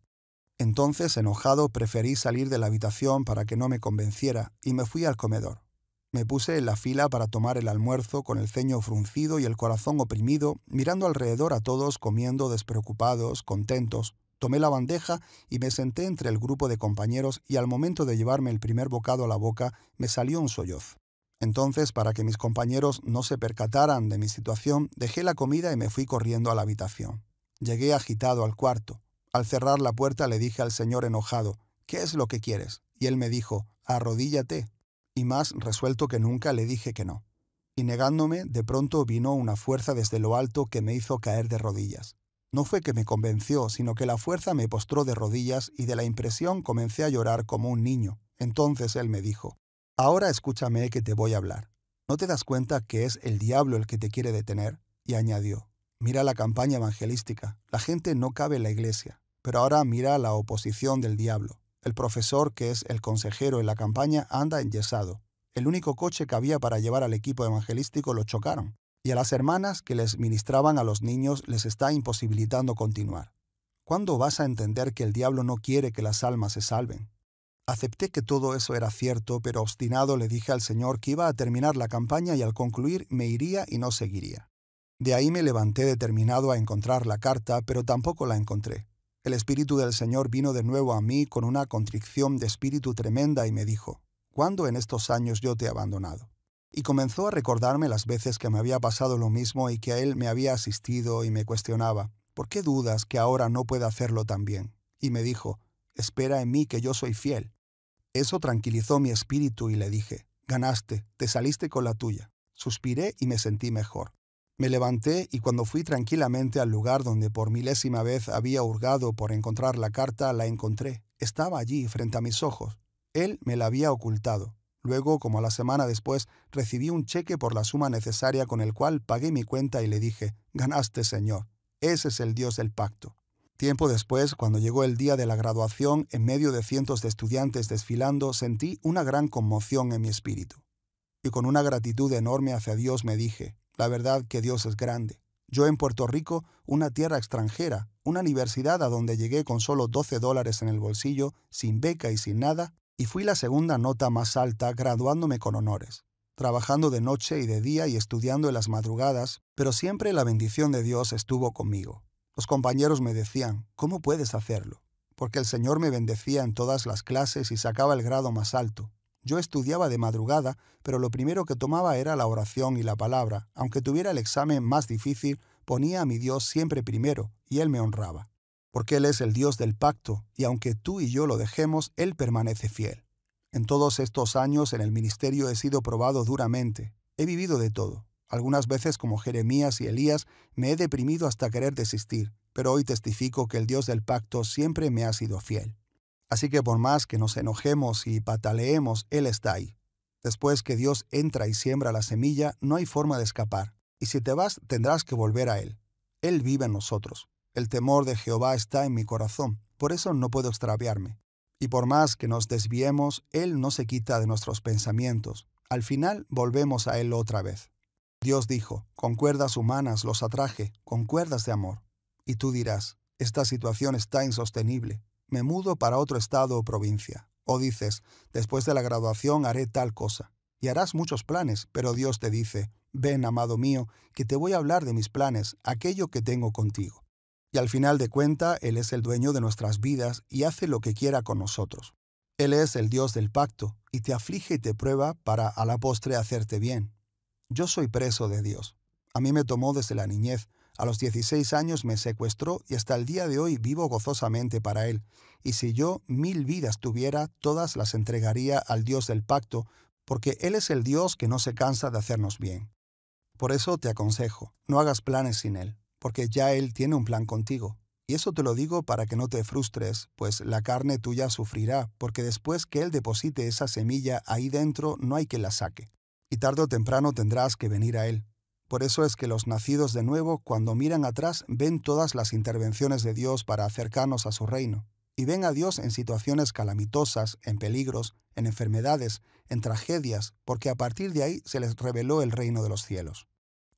Entonces, enojado, preferí salir de la habitación para que no me convenciera y me fui al comedor. Me puse en la fila para tomar el almuerzo con el ceño fruncido y el corazón oprimido, mirando alrededor a todos comiendo despreocupados, contentos. Tomé la bandeja y me senté entre el grupo de compañeros y al momento de llevarme el primer bocado a la boca me salió un solloz. Entonces, para que mis compañeros no se percataran de mi situación, dejé la comida y me fui corriendo a la habitación. Llegué agitado al cuarto. Al cerrar la puerta le dije al señor enojado, ¿qué es lo que quieres? Y él me dijo, arrodíllate. Y más resuelto que nunca le dije que no. Y negándome, de pronto vino una fuerza desde lo alto que me hizo caer de rodillas. No fue que me convenció, sino que la fuerza me postró de rodillas y de la impresión comencé a llorar como un niño. Entonces él me dijo, Ahora escúchame que te voy a hablar. ¿No te das cuenta que es el diablo el que te quiere detener? Y añadió, mira la campaña evangelística, la gente no cabe en la iglesia, pero ahora mira la oposición del diablo. El profesor, que es el consejero en la campaña, anda enyesado. El único coche que había para llevar al equipo evangelístico lo chocaron, y a las hermanas que les ministraban a los niños les está imposibilitando continuar. ¿Cuándo vas a entender que el diablo no quiere que las almas se salven? Acepté que todo eso era cierto, pero obstinado le dije al señor que iba a terminar la campaña y al concluir me iría y no seguiría. De ahí me levanté determinado a encontrar la carta, pero tampoco la encontré. El espíritu del Señor vino de nuevo a mí con una contrición de espíritu tremenda y me dijo, ¿Cuándo en estos años yo te he abandonado? Y comenzó a recordarme las veces que me había pasado lo mismo y que a él me había asistido y me cuestionaba, ¿por qué dudas que ahora no pueda hacerlo también? Y me dijo, espera en mí que yo soy fiel. Eso tranquilizó mi espíritu y le dije, ganaste, te saliste con la tuya. Suspiré y me sentí mejor. Me levanté y cuando fui tranquilamente al lugar donde por milésima vez había hurgado por encontrar la carta, la encontré. Estaba allí, frente a mis ojos. Él me la había ocultado. Luego, como a la semana después, recibí un cheque por la suma necesaria con el cual pagué mi cuenta y le dije, ganaste, Señor. Ese es el Dios del pacto. Tiempo después, cuando llegó el día de la graduación, en medio de cientos de estudiantes desfilando, sentí una gran conmoción en mi espíritu. Y con una gratitud enorme hacia Dios me dije, la verdad que Dios es grande. Yo en Puerto Rico, una tierra extranjera, una universidad a donde llegué con solo 12 dólares en el bolsillo, sin beca y sin nada, y fui la segunda nota más alta graduándome con honores, trabajando de noche y de día y estudiando en las madrugadas, pero siempre la bendición de Dios estuvo conmigo. Los compañeros me decían, ¿cómo puedes hacerlo? Porque el Señor me bendecía en todas las clases y sacaba el grado más alto. Yo estudiaba de madrugada, pero lo primero que tomaba era la oración y la palabra. Aunque tuviera el examen más difícil, ponía a mi Dios siempre primero, y Él me honraba. Porque Él es el Dios del pacto, y aunque tú y yo lo dejemos, Él permanece fiel. En todos estos años en el ministerio he sido probado duramente. He vivido de todo. Algunas veces, como Jeremías y Elías, me he deprimido hasta querer desistir, pero hoy testifico que el Dios del pacto siempre me ha sido fiel. Así que por más que nos enojemos y pataleemos, Él está ahí. Después que Dios entra y siembra la semilla, no hay forma de escapar, y si te vas tendrás que volver a Él. Él vive en nosotros. El temor de Jehová está en mi corazón, por eso no puedo extraviarme. Y por más que nos desviemos, Él no se quita de nuestros pensamientos. Al final volvemos a Él otra vez. Dios dijo, con cuerdas humanas los atraje, con cuerdas de amor. Y tú dirás, esta situación está insostenible, me mudo para otro estado o provincia. O dices, después de la graduación haré tal cosa. Y harás muchos planes, pero Dios te dice, ven, amado mío, que te voy a hablar de mis planes, aquello que tengo contigo. Y al final de cuenta, Él es el dueño de nuestras vidas y hace lo que quiera con nosotros. Él es el Dios del pacto, y te aflige y te prueba para a la postre hacerte bien, yo soy preso de Dios. A mí me tomó desde la niñez. A los 16 años me secuestró y hasta el día de hoy vivo gozosamente para Él. Y si yo mil vidas tuviera, todas las entregaría al Dios del pacto, porque Él es el Dios que no se cansa de hacernos bien. Por eso te aconsejo, no hagas planes sin Él, porque ya Él tiene un plan contigo. Y eso te lo digo para que no te frustres, pues la carne tuya sufrirá, porque después que Él deposite esa semilla ahí dentro no hay que la saque y tarde o temprano tendrás que venir a Él. Por eso es que los nacidos de nuevo, cuando miran atrás, ven todas las intervenciones de Dios para acercarnos a su reino, y ven a Dios en situaciones calamitosas, en peligros, en enfermedades, en tragedias, porque a partir de ahí se les reveló el reino de los cielos.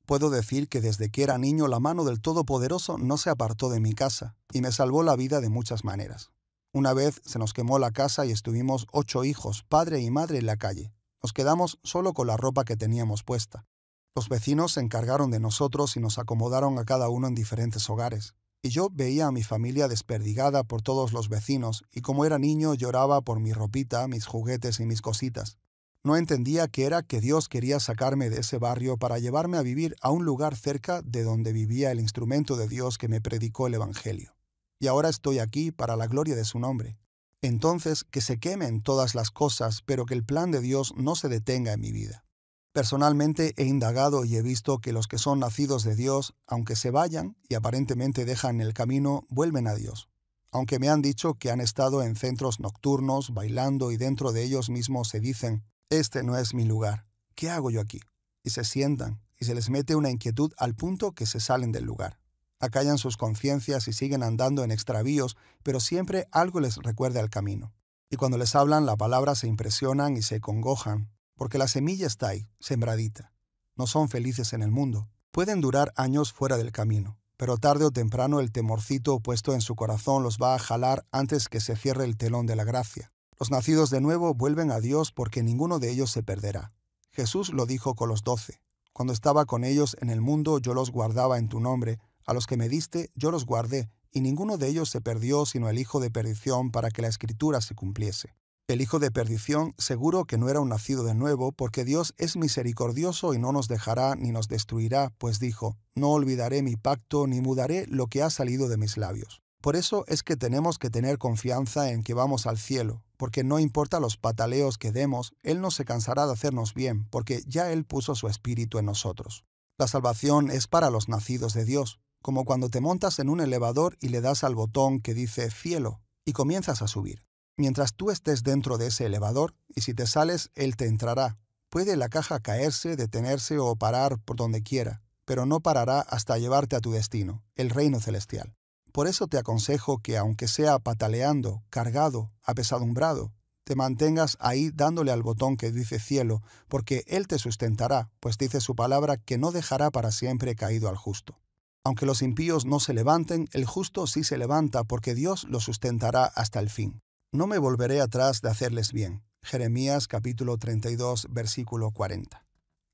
Puedo decir que desde que era niño la mano del Todopoderoso no se apartó de mi casa, y me salvó la vida de muchas maneras. Una vez se nos quemó la casa y estuvimos ocho hijos, padre y madre, en la calle. Nos quedamos solo con la ropa que teníamos puesta. Los vecinos se encargaron de nosotros y nos acomodaron a cada uno en diferentes hogares. Y yo veía a mi familia desperdigada por todos los vecinos, y como era niño lloraba por mi ropita, mis juguetes y mis cositas. No entendía que era que Dios quería sacarme de ese barrio para llevarme a vivir a un lugar cerca de donde vivía el instrumento de Dios que me predicó el Evangelio. Y ahora estoy aquí para la gloria de su nombre, entonces que se quemen todas las cosas, pero que el plan de Dios no se detenga en mi vida. Personalmente he indagado y he visto que los que son nacidos de Dios, aunque se vayan y aparentemente dejan el camino, vuelven a Dios. Aunque me han dicho que han estado en centros nocturnos, bailando y dentro de ellos mismos se dicen, este no es mi lugar, ¿qué hago yo aquí? Y se sientan, y se les mete una inquietud al punto que se salen del lugar acallan sus conciencias y siguen andando en extravíos, pero siempre algo les recuerda al camino. Y cuando les hablan la palabra se impresionan y se congojan, porque la semilla está ahí, sembradita. No son felices en el mundo. Pueden durar años fuera del camino, pero tarde o temprano el temorcito puesto en su corazón los va a jalar antes que se cierre el telón de la gracia. Los nacidos de nuevo vuelven a Dios porque ninguno de ellos se perderá. Jesús lo dijo con los doce. Cuando estaba con ellos en el mundo yo los guardaba en tu nombre, a los que me diste yo los guardé, y ninguno de ellos se perdió sino el hijo de perdición para que la escritura se cumpliese. El hijo de perdición seguro que no era un nacido de nuevo, porque Dios es misericordioso y no nos dejará ni nos destruirá, pues dijo, No olvidaré mi pacto ni mudaré lo que ha salido de mis labios. Por eso es que tenemos que tener confianza en que vamos al cielo, porque no importa los pataleos que demos, Él no se cansará de hacernos bien, porque ya Él puso su espíritu en nosotros. La salvación es para los nacidos de Dios, como cuando te montas en un elevador y le das al botón que dice cielo y comienzas a subir. Mientras tú estés dentro de ese elevador, y si te sales, él te entrará. Puede la caja caerse, detenerse o parar por donde quiera, pero no parará hasta llevarte a tu destino, el reino celestial. Por eso te aconsejo que, aunque sea pataleando, cargado, apesadumbrado, te mantengas ahí dándole al botón que dice cielo, porque Él te sustentará, pues dice su palabra que no dejará para siempre caído al justo. Aunque los impíos no se levanten, el justo sí se levanta porque Dios lo sustentará hasta el fin. No me volveré atrás de hacerles bien. Jeremías capítulo 32 versículo 40.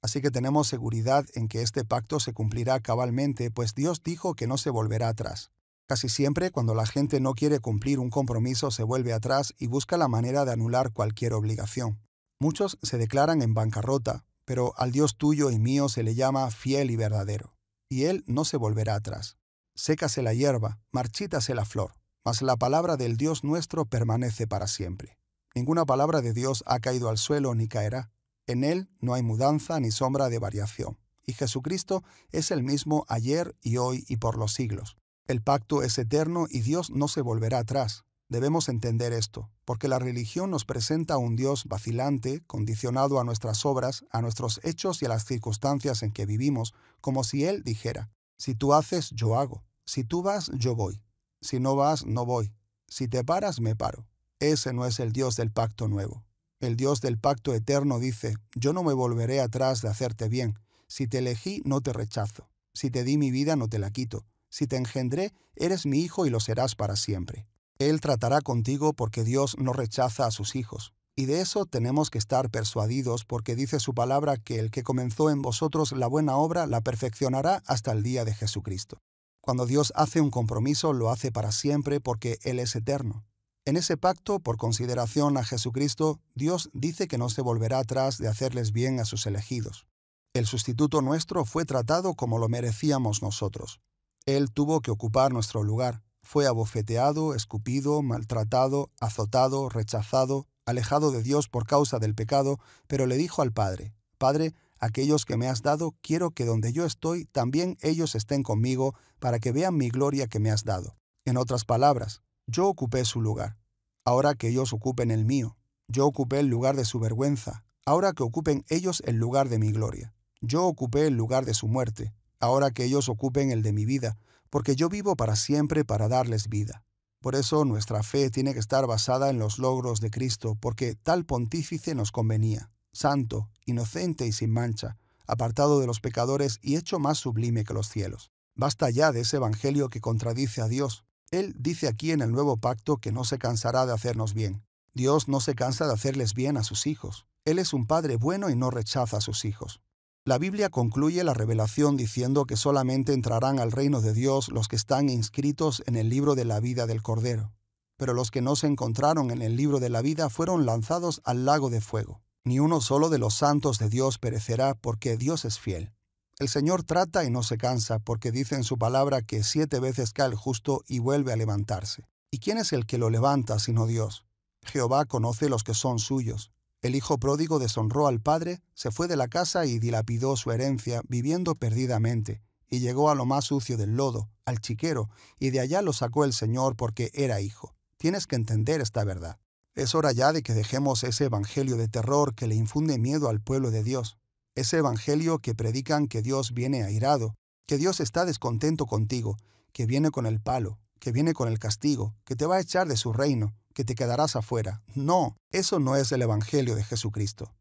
Así que tenemos seguridad en que este pacto se cumplirá cabalmente, pues Dios dijo que no se volverá atrás. Casi siempre cuando la gente no quiere cumplir un compromiso se vuelve atrás y busca la manera de anular cualquier obligación. Muchos se declaran en bancarrota, pero al Dios tuyo y mío se le llama fiel y verdadero y él no se volverá atrás. Sécase la hierba, marchítase la flor, mas la palabra del Dios nuestro permanece para siempre. Ninguna palabra de Dios ha caído al suelo ni caerá. En él no hay mudanza ni sombra de variación. Y Jesucristo es el mismo ayer y hoy y por los siglos. El pacto es eterno y Dios no se volverá atrás. Debemos entender esto, porque la religión nos presenta a un Dios vacilante, condicionado a nuestras obras, a nuestros hechos y a las circunstancias en que vivimos, como si Él dijera, si tú haces, yo hago, si tú vas, yo voy, si no vas, no voy, si te paras, me paro. Ese no es el Dios del pacto nuevo. El Dios del pacto eterno dice, yo no me volveré atrás de hacerte bien, si te elegí, no te rechazo, si te di mi vida, no te la quito, si te engendré, eres mi hijo y lo serás para siempre. Él tratará contigo porque Dios no rechaza a sus hijos. Y de eso tenemos que estar persuadidos porque dice su palabra que el que comenzó en vosotros la buena obra la perfeccionará hasta el día de Jesucristo. Cuando Dios hace un compromiso lo hace para siempre porque Él es eterno. En ese pacto, por consideración a Jesucristo, Dios dice que no se volverá atrás de hacerles bien a sus elegidos. El sustituto nuestro fue tratado como lo merecíamos nosotros. Él tuvo que ocupar nuestro lugar, fue abofeteado, escupido, maltratado, azotado, rechazado, alejado de Dios por causa del pecado, pero le dijo al Padre, Padre, aquellos que me has dado, quiero que donde yo estoy también ellos estén conmigo, para que vean mi gloria que me has dado. En otras palabras, yo ocupé su lugar, ahora que ellos ocupen el mío. Yo ocupé el lugar de su vergüenza, ahora que ocupen ellos el lugar de mi gloria. Yo ocupé el lugar de su muerte, ahora que ellos ocupen el de mi vida porque yo vivo para siempre para darles vida. Por eso nuestra fe tiene que estar basada en los logros de Cristo, porque tal pontífice nos convenía, santo, inocente y sin mancha, apartado de los pecadores y hecho más sublime que los cielos. Basta ya de ese Evangelio que contradice a Dios. Él dice aquí en el nuevo pacto que no se cansará de hacernos bien. Dios no se cansa de hacerles bien a sus hijos. Él es un Padre bueno y no rechaza a sus hijos. La Biblia concluye la revelación diciendo que solamente entrarán al reino de Dios los que están inscritos en el libro de la vida del Cordero, pero los que no se encontraron en el libro de la vida fueron lanzados al lago de fuego. Ni uno solo de los santos de Dios perecerá porque Dios es fiel. El Señor trata y no se cansa porque dice en su palabra que siete veces cae el justo y vuelve a levantarse. ¿Y quién es el que lo levanta sino Dios? Jehová conoce los que son suyos, el hijo pródigo deshonró al padre, se fue de la casa y dilapidó su herencia, viviendo perdidamente, y llegó a lo más sucio del lodo, al chiquero, y de allá lo sacó el Señor porque era hijo. Tienes que entender esta verdad. Es hora ya de que dejemos ese evangelio de terror que le infunde miedo al pueblo de Dios, ese evangelio que predican que Dios viene airado, que Dios está descontento contigo, que viene con el palo, que viene con el castigo, que te va a echar de su reino, que te quedarás afuera. No, eso no es el Evangelio de Jesucristo.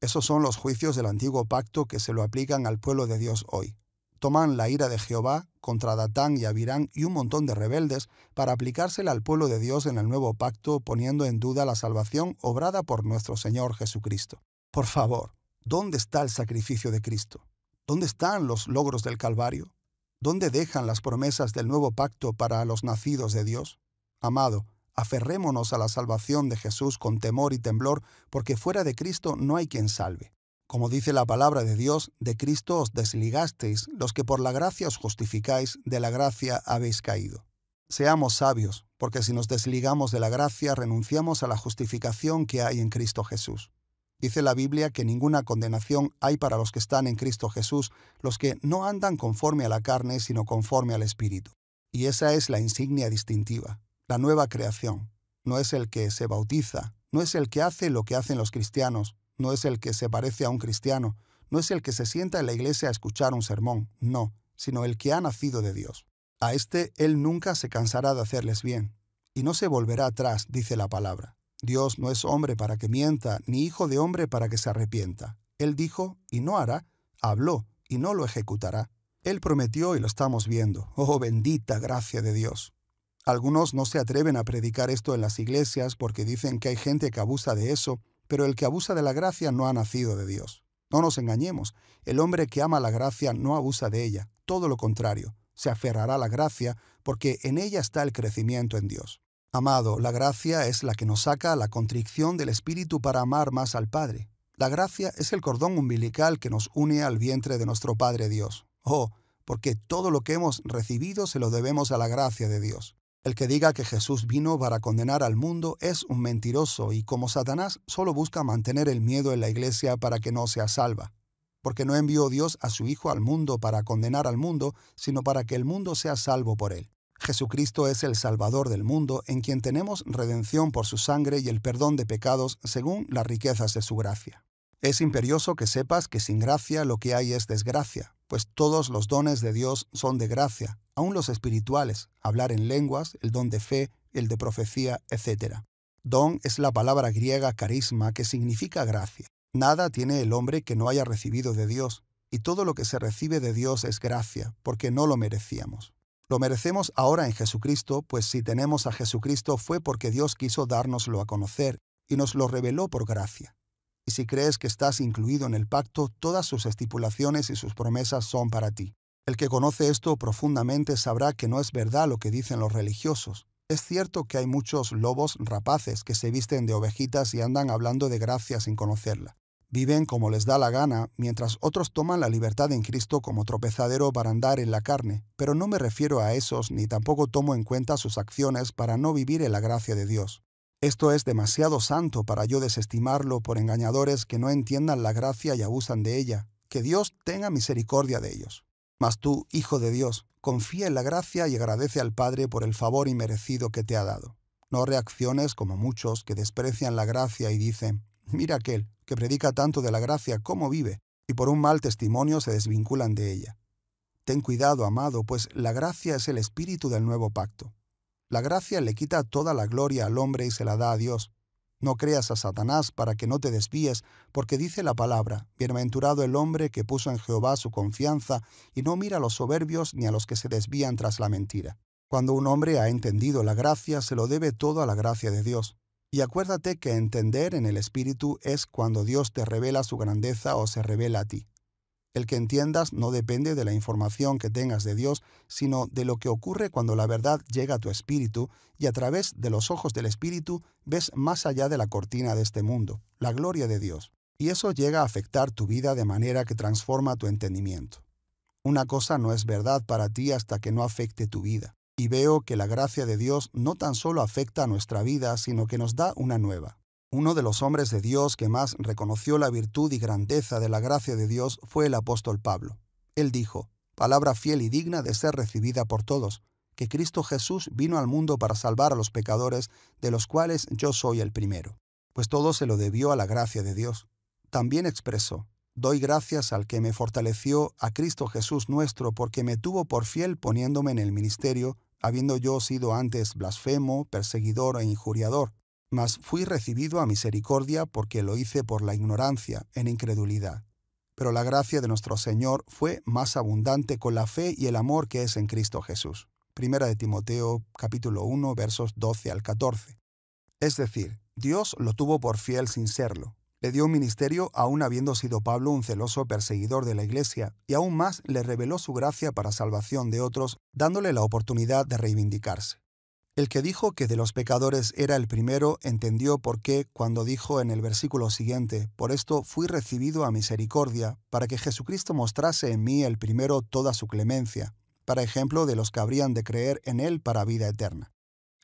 Esos son los juicios del antiguo pacto que se lo aplican al pueblo de Dios hoy. Toman la ira de Jehová contra Datán y Abirán y un montón de rebeldes para aplicársela al pueblo de Dios en el nuevo pacto poniendo en duda la salvación obrada por nuestro Señor Jesucristo. Por favor, ¿dónde está el sacrificio de Cristo? ¿Dónde están los logros del Calvario? ¿Dónde dejan las promesas del nuevo pacto para los nacidos de Dios? Amado, Aferrémonos a la salvación de Jesús con temor y temblor, porque fuera de Cristo no hay quien salve. Como dice la palabra de Dios, de Cristo os desligasteis, los que por la gracia os justificáis, de la gracia habéis caído. Seamos sabios, porque si nos desligamos de la gracia, renunciamos a la justificación que hay en Cristo Jesús. Dice la Biblia que ninguna condenación hay para los que están en Cristo Jesús, los que no andan conforme a la carne, sino conforme al Espíritu. Y esa es la insignia distintiva la nueva creación. No es el que se bautiza, no es el que hace lo que hacen los cristianos, no es el que se parece a un cristiano, no es el que se sienta en la iglesia a escuchar un sermón, no, sino el que ha nacido de Dios. A este él nunca se cansará de hacerles bien, y no se volverá atrás, dice la palabra. Dios no es hombre para que mienta, ni hijo de hombre para que se arrepienta. Él dijo, y no hará, habló, y no lo ejecutará. Él prometió y lo estamos viendo. Oh, bendita gracia de Dios. Algunos no se atreven a predicar esto en las iglesias porque dicen que hay gente que abusa de eso, pero el que abusa de la gracia no ha nacido de Dios. No nos engañemos, el hombre que ama la gracia no abusa de ella, todo lo contrario, se aferrará a la gracia porque en ella está el crecimiento en Dios. Amado, la gracia es la que nos saca a la contrición del Espíritu para amar más al Padre. La gracia es el cordón umbilical que nos une al vientre de nuestro Padre Dios. Oh, porque todo lo que hemos recibido se lo debemos a la gracia de Dios. El que diga que Jesús vino para condenar al mundo es un mentiroso y como Satanás solo busca mantener el miedo en la iglesia para que no sea salva, porque no envió Dios a su Hijo al mundo para condenar al mundo, sino para que el mundo sea salvo por él. Jesucristo es el Salvador del mundo en quien tenemos redención por su sangre y el perdón de pecados según las riquezas de su gracia. Es imperioso que sepas que sin gracia lo que hay es desgracia, pues todos los dones de Dios son de gracia, aun los espirituales, hablar en lenguas, el don de fe, el de profecía, etc. Don es la palabra griega carisma que significa gracia. Nada tiene el hombre que no haya recibido de Dios, y todo lo que se recibe de Dios es gracia, porque no lo merecíamos. Lo merecemos ahora en Jesucristo, pues si tenemos a Jesucristo fue porque Dios quiso dárnoslo a conocer y nos lo reveló por gracia y si crees que estás incluido en el pacto, todas sus estipulaciones y sus promesas son para ti. El que conoce esto profundamente sabrá que no es verdad lo que dicen los religiosos. Es cierto que hay muchos lobos rapaces que se visten de ovejitas y andan hablando de gracia sin conocerla. Viven como les da la gana, mientras otros toman la libertad en Cristo como tropezadero para andar en la carne, pero no me refiero a esos ni tampoco tomo en cuenta sus acciones para no vivir en la gracia de Dios. Esto es demasiado santo para yo desestimarlo por engañadores que no entiendan la gracia y abusan de ella. Que Dios tenga misericordia de ellos. Mas tú, Hijo de Dios, confía en la gracia y agradece al Padre por el favor inmerecido que te ha dado. No reacciones como muchos que desprecian la gracia y dicen, mira aquel, que predica tanto de la gracia, cómo vive, y por un mal testimonio se desvinculan de ella. Ten cuidado, amado, pues la gracia es el espíritu del nuevo pacto. La gracia le quita toda la gloria al hombre y se la da a Dios. No creas a Satanás para que no te desvíes, porque dice la palabra, Bienaventurado el hombre que puso en Jehová su confianza y no mira a los soberbios ni a los que se desvían tras la mentira. Cuando un hombre ha entendido la gracia, se lo debe todo a la gracia de Dios. Y acuérdate que entender en el Espíritu es cuando Dios te revela su grandeza o se revela a ti. El que entiendas no depende de la información que tengas de Dios, sino de lo que ocurre cuando la verdad llega a tu espíritu y a través de los ojos del espíritu ves más allá de la cortina de este mundo, la gloria de Dios. Y eso llega a afectar tu vida de manera que transforma tu entendimiento. Una cosa no es verdad para ti hasta que no afecte tu vida. Y veo que la gracia de Dios no tan solo afecta a nuestra vida, sino que nos da una nueva. Uno de los hombres de Dios que más reconoció la virtud y grandeza de la gracia de Dios fue el apóstol Pablo. Él dijo, palabra fiel y digna de ser recibida por todos, que Cristo Jesús vino al mundo para salvar a los pecadores, de los cuales yo soy el primero, pues todo se lo debió a la gracia de Dios. También expresó, Doy gracias al que me fortaleció, a Cristo Jesús nuestro, porque me tuvo por fiel poniéndome en el ministerio, habiendo yo sido antes blasfemo, perseguidor e injuriador mas fui recibido a misericordia porque lo hice por la ignorancia, en incredulidad. Pero la gracia de nuestro Señor fue más abundante con la fe y el amor que es en Cristo Jesús. Primera de Timoteo capítulo 1 versos 12 al 14. Es decir, Dios lo tuvo por fiel sin serlo. Le dio un ministerio aún habiendo sido Pablo un celoso perseguidor de la iglesia, y aún más le reveló su gracia para salvación de otros, dándole la oportunidad de reivindicarse. El que dijo que de los pecadores era el primero entendió por qué cuando dijo en el versículo siguiente, Por esto fui recibido a misericordia, para que Jesucristo mostrase en mí el primero toda su clemencia, para ejemplo de los que habrían de creer en él para vida eterna.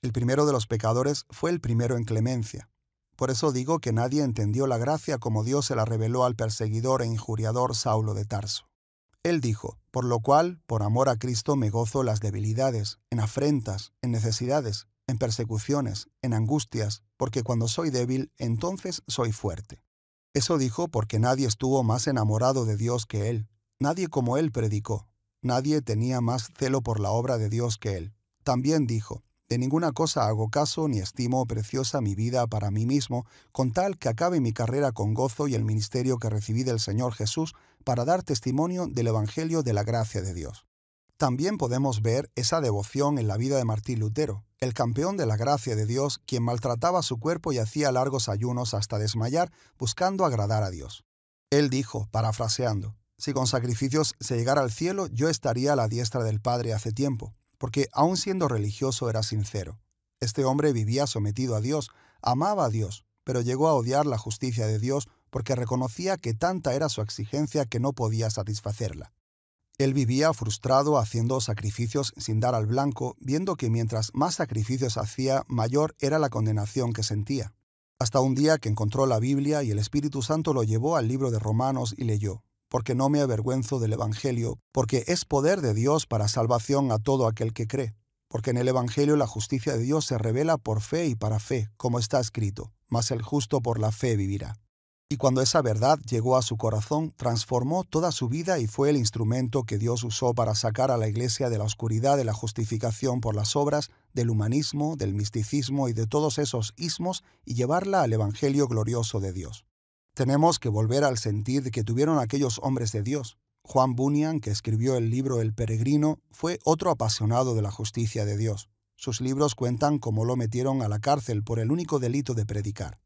El primero de los pecadores fue el primero en clemencia. Por eso digo que nadie entendió la gracia como Dios se la reveló al perseguidor e injuriador Saulo de Tarso. Él dijo, por lo cual, por amor a Cristo me gozo las debilidades, en afrentas, en necesidades, en persecuciones, en angustias, porque cuando soy débil, entonces soy fuerte. Eso dijo porque nadie estuvo más enamorado de Dios que él, nadie como él predicó, nadie tenía más celo por la obra de Dios que él. También dijo, de ninguna cosa hago caso ni estimo preciosa mi vida para mí mismo, con tal que acabe mi carrera con gozo y el ministerio que recibí del Señor Jesús para dar testimonio del Evangelio de la gracia de Dios. También podemos ver esa devoción en la vida de Martín Lutero, el campeón de la gracia de Dios, quien maltrataba su cuerpo y hacía largos ayunos hasta desmayar, buscando agradar a Dios. Él dijo, parafraseando, Si con sacrificios se llegara al cielo, yo estaría a la diestra del Padre hace tiempo, porque aun siendo religioso era sincero. Este hombre vivía sometido a Dios, amaba a Dios, pero llegó a odiar la justicia de Dios porque reconocía que tanta era su exigencia que no podía satisfacerla. Él vivía frustrado haciendo sacrificios sin dar al blanco, viendo que mientras más sacrificios hacía, mayor era la condenación que sentía. Hasta un día que encontró la Biblia y el Espíritu Santo lo llevó al libro de Romanos y leyó porque no me avergüenzo del Evangelio, porque es poder de Dios para salvación a todo aquel que cree, porque en el Evangelio la justicia de Dios se revela por fe y para fe, como está escrito, mas el justo por la fe vivirá. Y cuando esa verdad llegó a su corazón, transformó toda su vida y fue el instrumento que Dios usó para sacar a la Iglesia de la oscuridad de la justificación por las obras, del humanismo, del misticismo y de todos esos ismos y llevarla al Evangelio glorioso de Dios. Tenemos que volver al sentir que tuvieron aquellos hombres de Dios. Juan Bunyan, que escribió el libro El Peregrino, fue otro apasionado de la justicia de Dios. Sus libros cuentan cómo lo metieron a la cárcel por el único delito de predicar.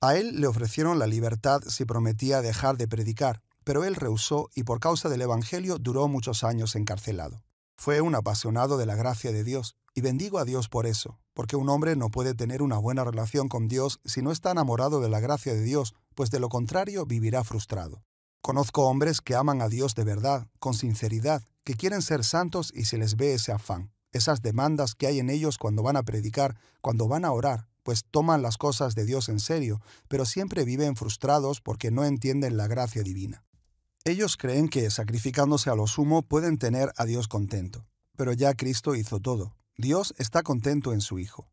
A él le ofrecieron la libertad si prometía dejar de predicar, pero él rehusó y por causa del Evangelio duró muchos años encarcelado. Fue un apasionado de la gracia de Dios, y bendigo a Dios por eso, porque un hombre no puede tener una buena relación con Dios si no está enamorado de la gracia de Dios pues de lo contrario vivirá frustrado. Conozco hombres que aman a Dios de verdad, con sinceridad, que quieren ser santos y se les ve ese afán, esas demandas que hay en ellos cuando van a predicar, cuando van a orar, pues toman las cosas de Dios en serio, pero siempre viven frustrados porque no entienden la gracia divina. Ellos creen que sacrificándose a lo sumo pueden tener a Dios contento, pero ya Cristo hizo todo. Dios está contento en su Hijo.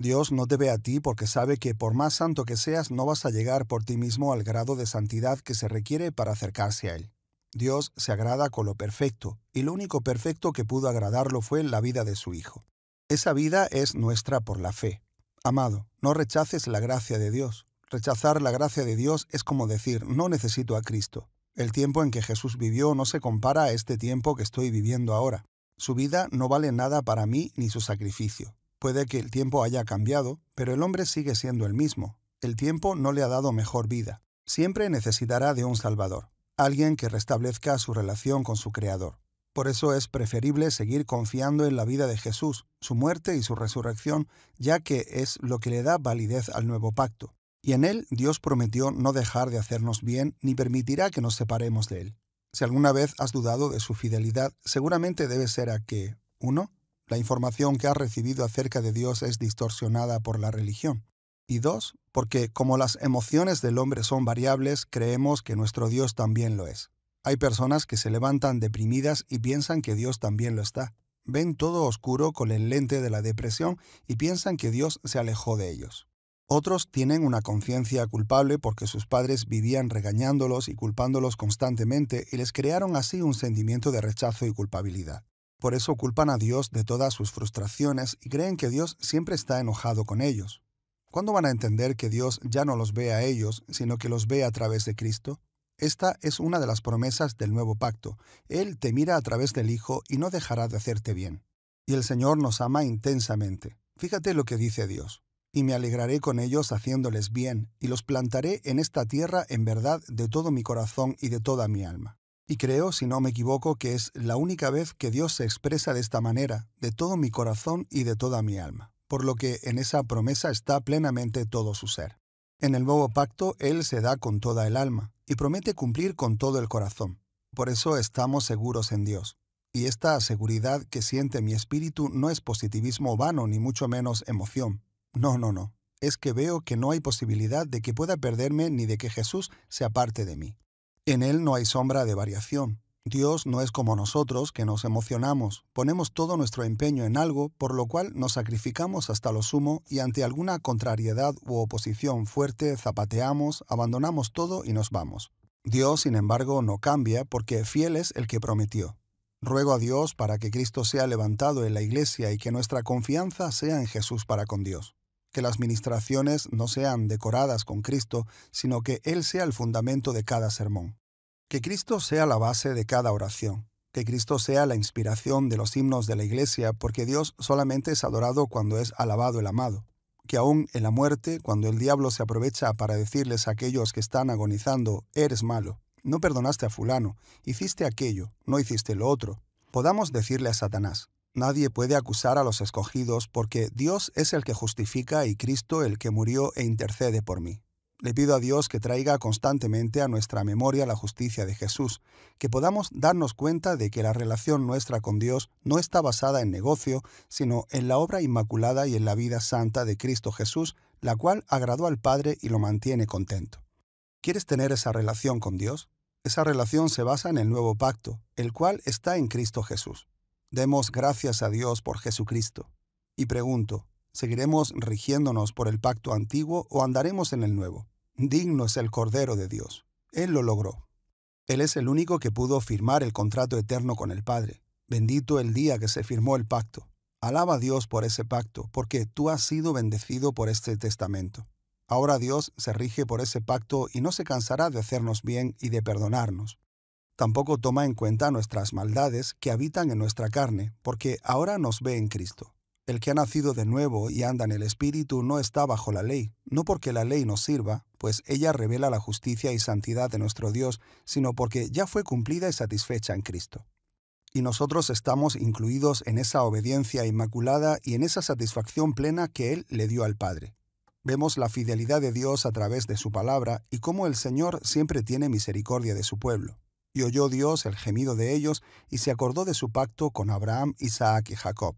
Dios no te ve a ti porque sabe que por más santo que seas no vas a llegar por ti mismo al grado de santidad que se requiere para acercarse a Él. Dios se agrada con lo perfecto, y lo único perfecto que pudo agradarlo fue la vida de su Hijo. Esa vida es nuestra por la fe. Amado, no rechaces la gracia de Dios. Rechazar la gracia de Dios es como decir, no necesito a Cristo. El tiempo en que Jesús vivió no se compara a este tiempo que estoy viviendo ahora. Su vida no vale nada para mí ni su sacrificio. Puede que el tiempo haya cambiado, pero el hombre sigue siendo el mismo. El tiempo no le ha dado mejor vida. Siempre necesitará de un Salvador, alguien que restablezca su relación con su Creador. Por eso es preferible seguir confiando en la vida de Jesús, su muerte y su resurrección, ya que es lo que le da validez al nuevo pacto. Y en él Dios prometió no dejar de hacernos bien ni permitirá que nos separemos de él. Si alguna vez has dudado de su fidelidad, seguramente debe ser a que uno la información que ha recibido acerca de Dios es distorsionada por la religión. Y dos, porque como las emociones del hombre son variables, creemos que nuestro Dios también lo es. Hay personas que se levantan deprimidas y piensan que Dios también lo está. Ven todo oscuro con el lente de la depresión y piensan que Dios se alejó de ellos. Otros tienen una conciencia culpable porque sus padres vivían regañándolos y culpándolos constantemente y les crearon así un sentimiento de rechazo y culpabilidad. Por eso culpan a Dios de todas sus frustraciones y creen que Dios siempre está enojado con ellos. ¿Cuándo van a entender que Dios ya no los ve a ellos, sino que los ve a través de Cristo? Esta es una de las promesas del nuevo pacto. Él te mira a través del Hijo y no dejará de hacerte bien. Y el Señor nos ama intensamente. Fíjate lo que dice Dios. Y me alegraré con ellos haciéndoles bien, y los plantaré en esta tierra en verdad de todo mi corazón y de toda mi alma. Y creo, si no me equivoco, que es la única vez que Dios se expresa de esta manera, de todo mi corazón y de toda mi alma, por lo que en esa promesa está plenamente todo su ser. En el nuevo pacto, Él se da con toda el alma y promete cumplir con todo el corazón. Por eso estamos seguros en Dios. Y esta seguridad que siente mi espíritu no es positivismo vano ni mucho menos emoción. No, no, no. Es que veo que no hay posibilidad de que pueda perderme ni de que Jesús se aparte de mí. En Él no hay sombra de variación. Dios no es como nosotros, que nos emocionamos, ponemos todo nuestro empeño en algo, por lo cual nos sacrificamos hasta lo sumo y ante alguna contrariedad u oposición fuerte zapateamos, abandonamos todo y nos vamos. Dios, sin embargo, no cambia porque fiel es el que prometió. Ruego a Dios para que Cristo sea levantado en la Iglesia y que nuestra confianza sea en Jesús para con Dios que las ministraciones no sean decoradas con Cristo, sino que Él sea el fundamento de cada sermón. Que Cristo sea la base de cada oración, que Cristo sea la inspiración de los himnos de la Iglesia, porque Dios solamente es adorado cuando es alabado el amado. Que aún en la muerte, cuando el diablo se aprovecha para decirles a aquellos que están agonizando, eres malo, no perdonaste a fulano, hiciste aquello, no hiciste lo otro, podamos decirle a Satanás, Nadie puede acusar a los escogidos porque Dios es el que justifica y Cristo el que murió e intercede por mí. Le pido a Dios que traiga constantemente a nuestra memoria la justicia de Jesús, que podamos darnos cuenta de que la relación nuestra con Dios no está basada en negocio, sino en la obra inmaculada y en la vida santa de Cristo Jesús, la cual agradó al Padre y lo mantiene contento. ¿Quieres tener esa relación con Dios? Esa relación se basa en el nuevo pacto, el cual está en Cristo Jesús. Demos gracias a Dios por Jesucristo. Y pregunto, ¿seguiremos rigiéndonos por el pacto antiguo o andaremos en el nuevo? Digno es el Cordero de Dios. Él lo logró. Él es el único que pudo firmar el contrato eterno con el Padre. Bendito el día que se firmó el pacto. Alaba a Dios por ese pacto, porque tú has sido bendecido por este testamento. Ahora Dios se rige por ese pacto y no se cansará de hacernos bien y de perdonarnos. Tampoco toma en cuenta nuestras maldades que habitan en nuestra carne, porque ahora nos ve en Cristo. El que ha nacido de nuevo y anda en el Espíritu no está bajo la ley, no porque la ley nos sirva, pues ella revela la justicia y santidad de nuestro Dios, sino porque ya fue cumplida y satisfecha en Cristo. Y nosotros estamos incluidos en esa obediencia inmaculada y en esa satisfacción plena que Él le dio al Padre. Vemos la fidelidad de Dios a través de su palabra y cómo el Señor siempre tiene misericordia de su pueblo. Y oyó Dios el gemido de ellos y se acordó de su pacto con Abraham, Isaac y Jacob.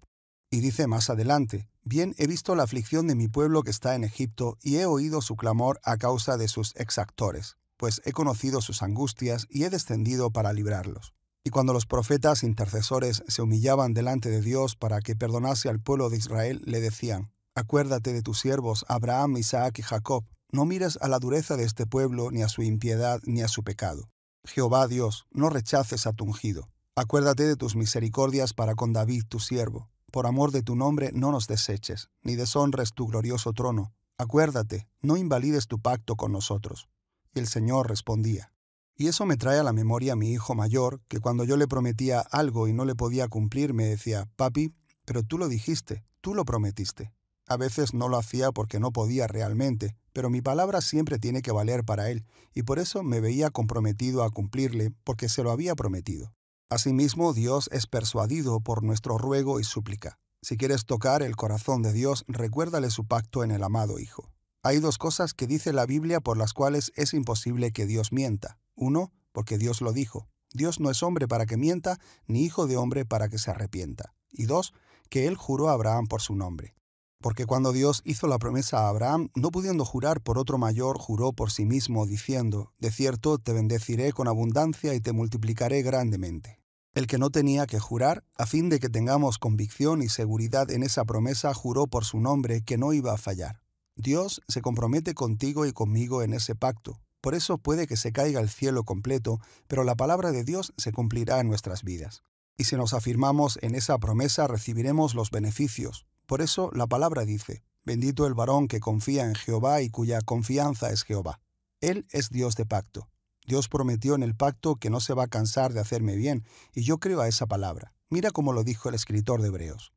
Y dice más adelante, Bien he visto la aflicción de mi pueblo que está en Egipto y he oído su clamor a causa de sus exactores, pues he conocido sus angustias y he descendido para librarlos. Y cuando los profetas intercesores se humillaban delante de Dios para que perdonase al pueblo de Israel, le decían, Acuérdate de tus siervos Abraham, Isaac y Jacob, no mires a la dureza de este pueblo, ni a su impiedad, ni a su pecado. Jehová Dios, no rechaces a tu ungido. Acuérdate de tus misericordias para con David tu siervo. Por amor de tu nombre no nos deseches, ni deshonres tu glorioso trono. Acuérdate, no invalides tu pacto con nosotros. Y el Señor respondía. Y eso me trae a la memoria a mi hijo mayor, que cuando yo le prometía algo y no le podía cumplir, me decía, papi, pero tú lo dijiste, tú lo prometiste. A veces no lo hacía porque no podía realmente, pero mi palabra siempre tiene que valer para él, y por eso me veía comprometido a cumplirle, porque se lo había prometido. Asimismo, Dios es persuadido por nuestro ruego y súplica. Si quieres tocar el corazón de Dios, recuérdale su pacto en el amado Hijo. Hay dos cosas que dice la Biblia por las cuales es imposible que Dios mienta. Uno, porque Dios lo dijo. Dios no es hombre para que mienta, ni hijo de hombre para que se arrepienta. Y dos, que Él juró a Abraham por su nombre. Porque cuando Dios hizo la promesa a Abraham, no pudiendo jurar por otro mayor, juró por sí mismo, diciendo, De cierto, te bendeciré con abundancia y te multiplicaré grandemente. El que no tenía que jurar, a fin de que tengamos convicción y seguridad en esa promesa, juró por su nombre que no iba a fallar. Dios se compromete contigo y conmigo en ese pacto. Por eso puede que se caiga el cielo completo, pero la palabra de Dios se cumplirá en nuestras vidas. Y si nos afirmamos en esa promesa recibiremos los beneficios, por eso la palabra dice, Bendito el varón que confía en Jehová y cuya confianza es Jehová. Él es Dios de pacto. Dios prometió en el pacto que no se va a cansar de hacerme bien, y yo creo a esa palabra. Mira cómo lo dijo el escritor de Hebreos.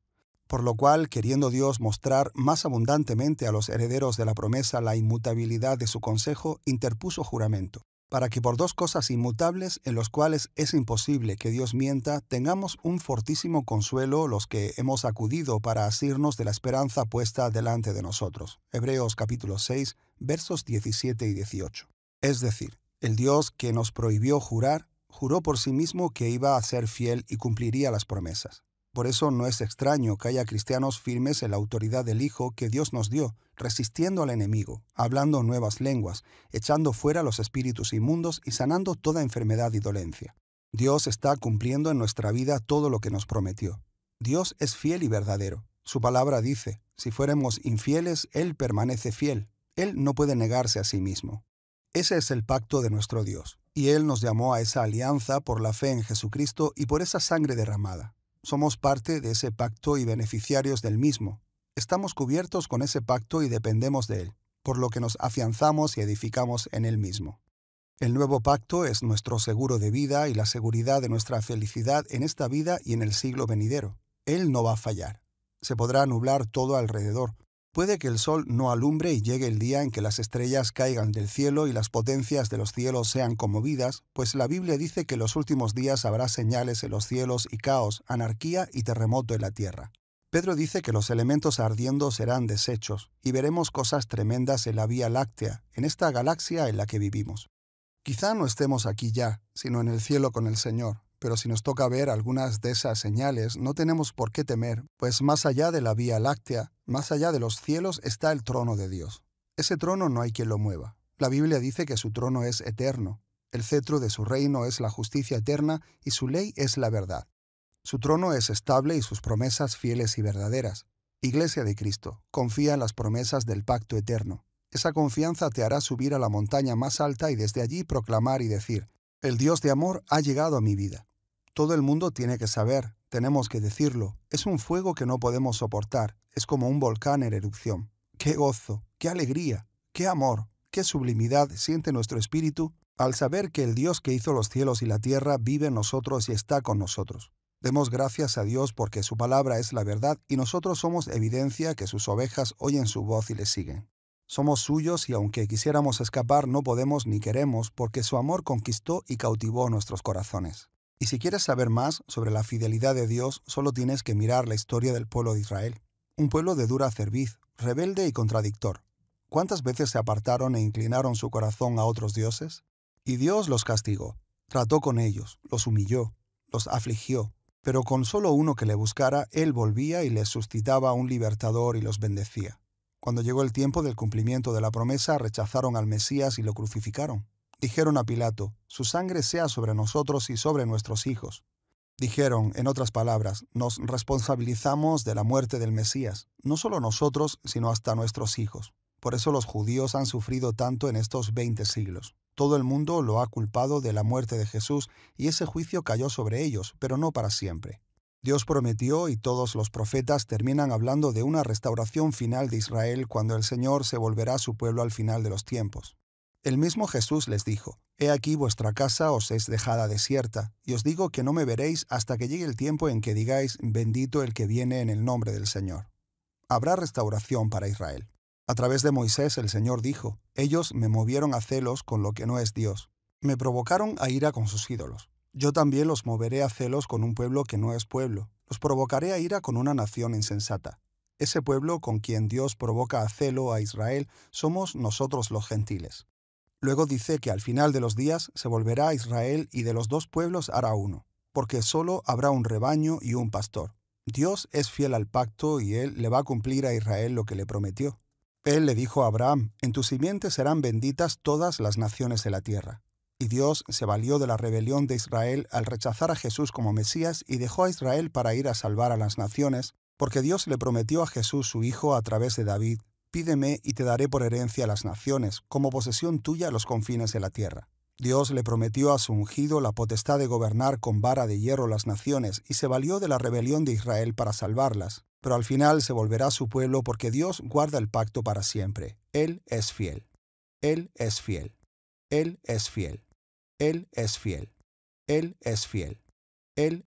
Por lo cual, queriendo Dios mostrar más abundantemente a los herederos de la promesa la inmutabilidad de su consejo, interpuso juramento para que por dos cosas inmutables en los cuales es imposible que Dios mienta, tengamos un fortísimo consuelo los que hemos acudido para asirnos de la esperanza puesta delante de nosotros. Hebreos capítulo 6, versos 17 y 18. Es decir, el Dios que nos prohibió jurar, juró por sí mismo que iba a ser fiel y cumpliría las promesas. Por eso no es extraño que haya cristianos firmes en la autoridad del Hijo que Dios nos dio, resistiendo al enemigo, hablando nuevas lenguas, echando fuera los espíritus inmundos y sanando toda enfermedad y dolencia. Dios está cumpliendo en nuestra vida todo lo que nos prometió. Dios es fiel y verdadero. Su palabra dice, si fuéramos infieles, Él permanece fiel. Él no puede negarse a sí mismo. Ese es el pacto de nuestro Dios, y Él nos llamó a esa alianza por la fe en Jesucristo y por esa sangre derramada. Somos parte de ese pacto y beneficiarios del mismo. Estamos cubiertos con ese pacto y dependemos de él, por lo que nos afianzamos y edificamos en él mismo. El nuevo pacto es nuestro seguro de vida y la seguridad de nuestra felicidad en esta vida y en el siglo venidero. Él no va a fallar. Se podrá nublar todo alrededor, Puede que el sol no alumbre y llegue el día en que las estrellas caigan del cielo y las potencias de los cielos sean conmovidas, pues la Biblia dice que los últimos días habrá señales en los cielos y caos, anarquía y terremoto en la tierra. Pedro dice que los elementos ardiendo serán deshechos, y veremos cosas tremendas en la Vía Láctea, en esta galaxia en la que vivimos. Quizá no estemos aquí ya, sino en el cielo con el Señor, pero si nos toca ver algunas de esas señales, no tenemos por qué temer, pues más allá de la Vía Láctea, más allá de los cielos, está el trono de Dios. Ese trono no hay quien lo mueva. La Biblia dice que su trono es eterno, el cetro de su reino es la justicia eterna y su ley es la verdad. Su trono es estable y sus promesas fieles y verdaderas. Iglesia de Cristo, confía en las promesas del pacto eterno. Esa confianza te hará subir a la montaña más alta y desde allí proclamar y decir, el Dios de amor ha llegado a mi vida. Todo el mundo tiene que saber, tenemos que decirlo. Es un fuego que no podemos soportar, es como un volcán en erupción. ¡Qué gozo! ¡Qué alegría! ¡Qué amor! ¡Qué sublimidad siente nuestro espíritu al saber que el Dios que hizo los cielos y la tierra vive en nosotros y está con nosotros! Demos gracias a Dios porque su palabra es la verdad y nosotros somos evidencia que sus ovejas oyen su voz y le siguen. Somos suyos y aunque quisiéramos escapar no podemos ni queremos porque su amor conquistó y cautivó nuestros corazones. Y si quieres saber más sobre la fidelidad de Dios, solo tienes que mirar la historia del pueblo de Israel, un pueblo de dura cerviz, rebelde y contradictor. ¿Cuántas veces se apartaron e inclinaron su corazón a otros dioses? Y Dios los castigó, trató con ellos, los humilló, los afligió, pero con solo uno que le buscara, Él volvía y les suscitaba un libertador y los bendecía. Cuando llegó el tiempo del cumplimiento de la promesa, rechazaron al Mesías y lo crucificaron. Dijeron a Pilato, Su sangre sea sobre nosotros y sobre nuestros hijos. Dijeron, en otras palabras, nos responsabilizamos de la muerte del Mesías, no solo nosotros, sino hasta nuestros hijos. Por eso los judíos han sufrido tanto en estos 20 siglos. Todo el mundo lo ha culpado de la muerte de Jesús y ese juicio cayó sobre ellos, pero no para siempre. Dios prometió y todos los profetas terminan hablando de una restauración final de Israel cuando el Señor se volverá a su pueblo al final de los tiempos. El mismo Jesús les dijo, He aquí vuestra casa os es dejada desierta, y os digo que no me veréis hasta que llegue el tiempo en que digáis, bendito el que viene en el nombre del Señor. Habrá restauración para Israel. A través de Moisés el Señor dijo, Ellos me movieron a celos con lo que no es Dios. Me provocaron a ira con sus ídolos. Yo también los moveré a celos con un pueblo que no es pueblo. Los provocaré a ira con una nación insensata. Ese pueblo con quien Dios provoca a celo a Israel somos nosotros los gentiles. Luego dice que al final de los días se volverá a Israel y de los dos pueblos hará uno, porque solo habrá un rebaño y un pastor. Dios es fiel al pacto y Él le va a cumplir a Israel lo que le prometió. Él le dijo a Abraham, en tu simiente serán benditas todas las naciones de la tierra. Y Dios se valió de la rebelión de Israel al rechazar a Jesús como Mesías y dejó a Israel para ir a salvar a las naciones, porque Dios le prometió a Jesús su Hijo a través de David, Pídeme y te daré por herencia las naciones, como posesión tuya los confines de la tierra. Dios le prometió a su ungido la potestad de gobernar con vara de hierro las naciones y se valió de la rebelión de Israel para salvarlas, pero al final se volverá su pueblo porque Dios guarda el pacto para siempre. Él es fiel. Él es fiel. Él es fiel. Él es fiel. Él es fiel. Él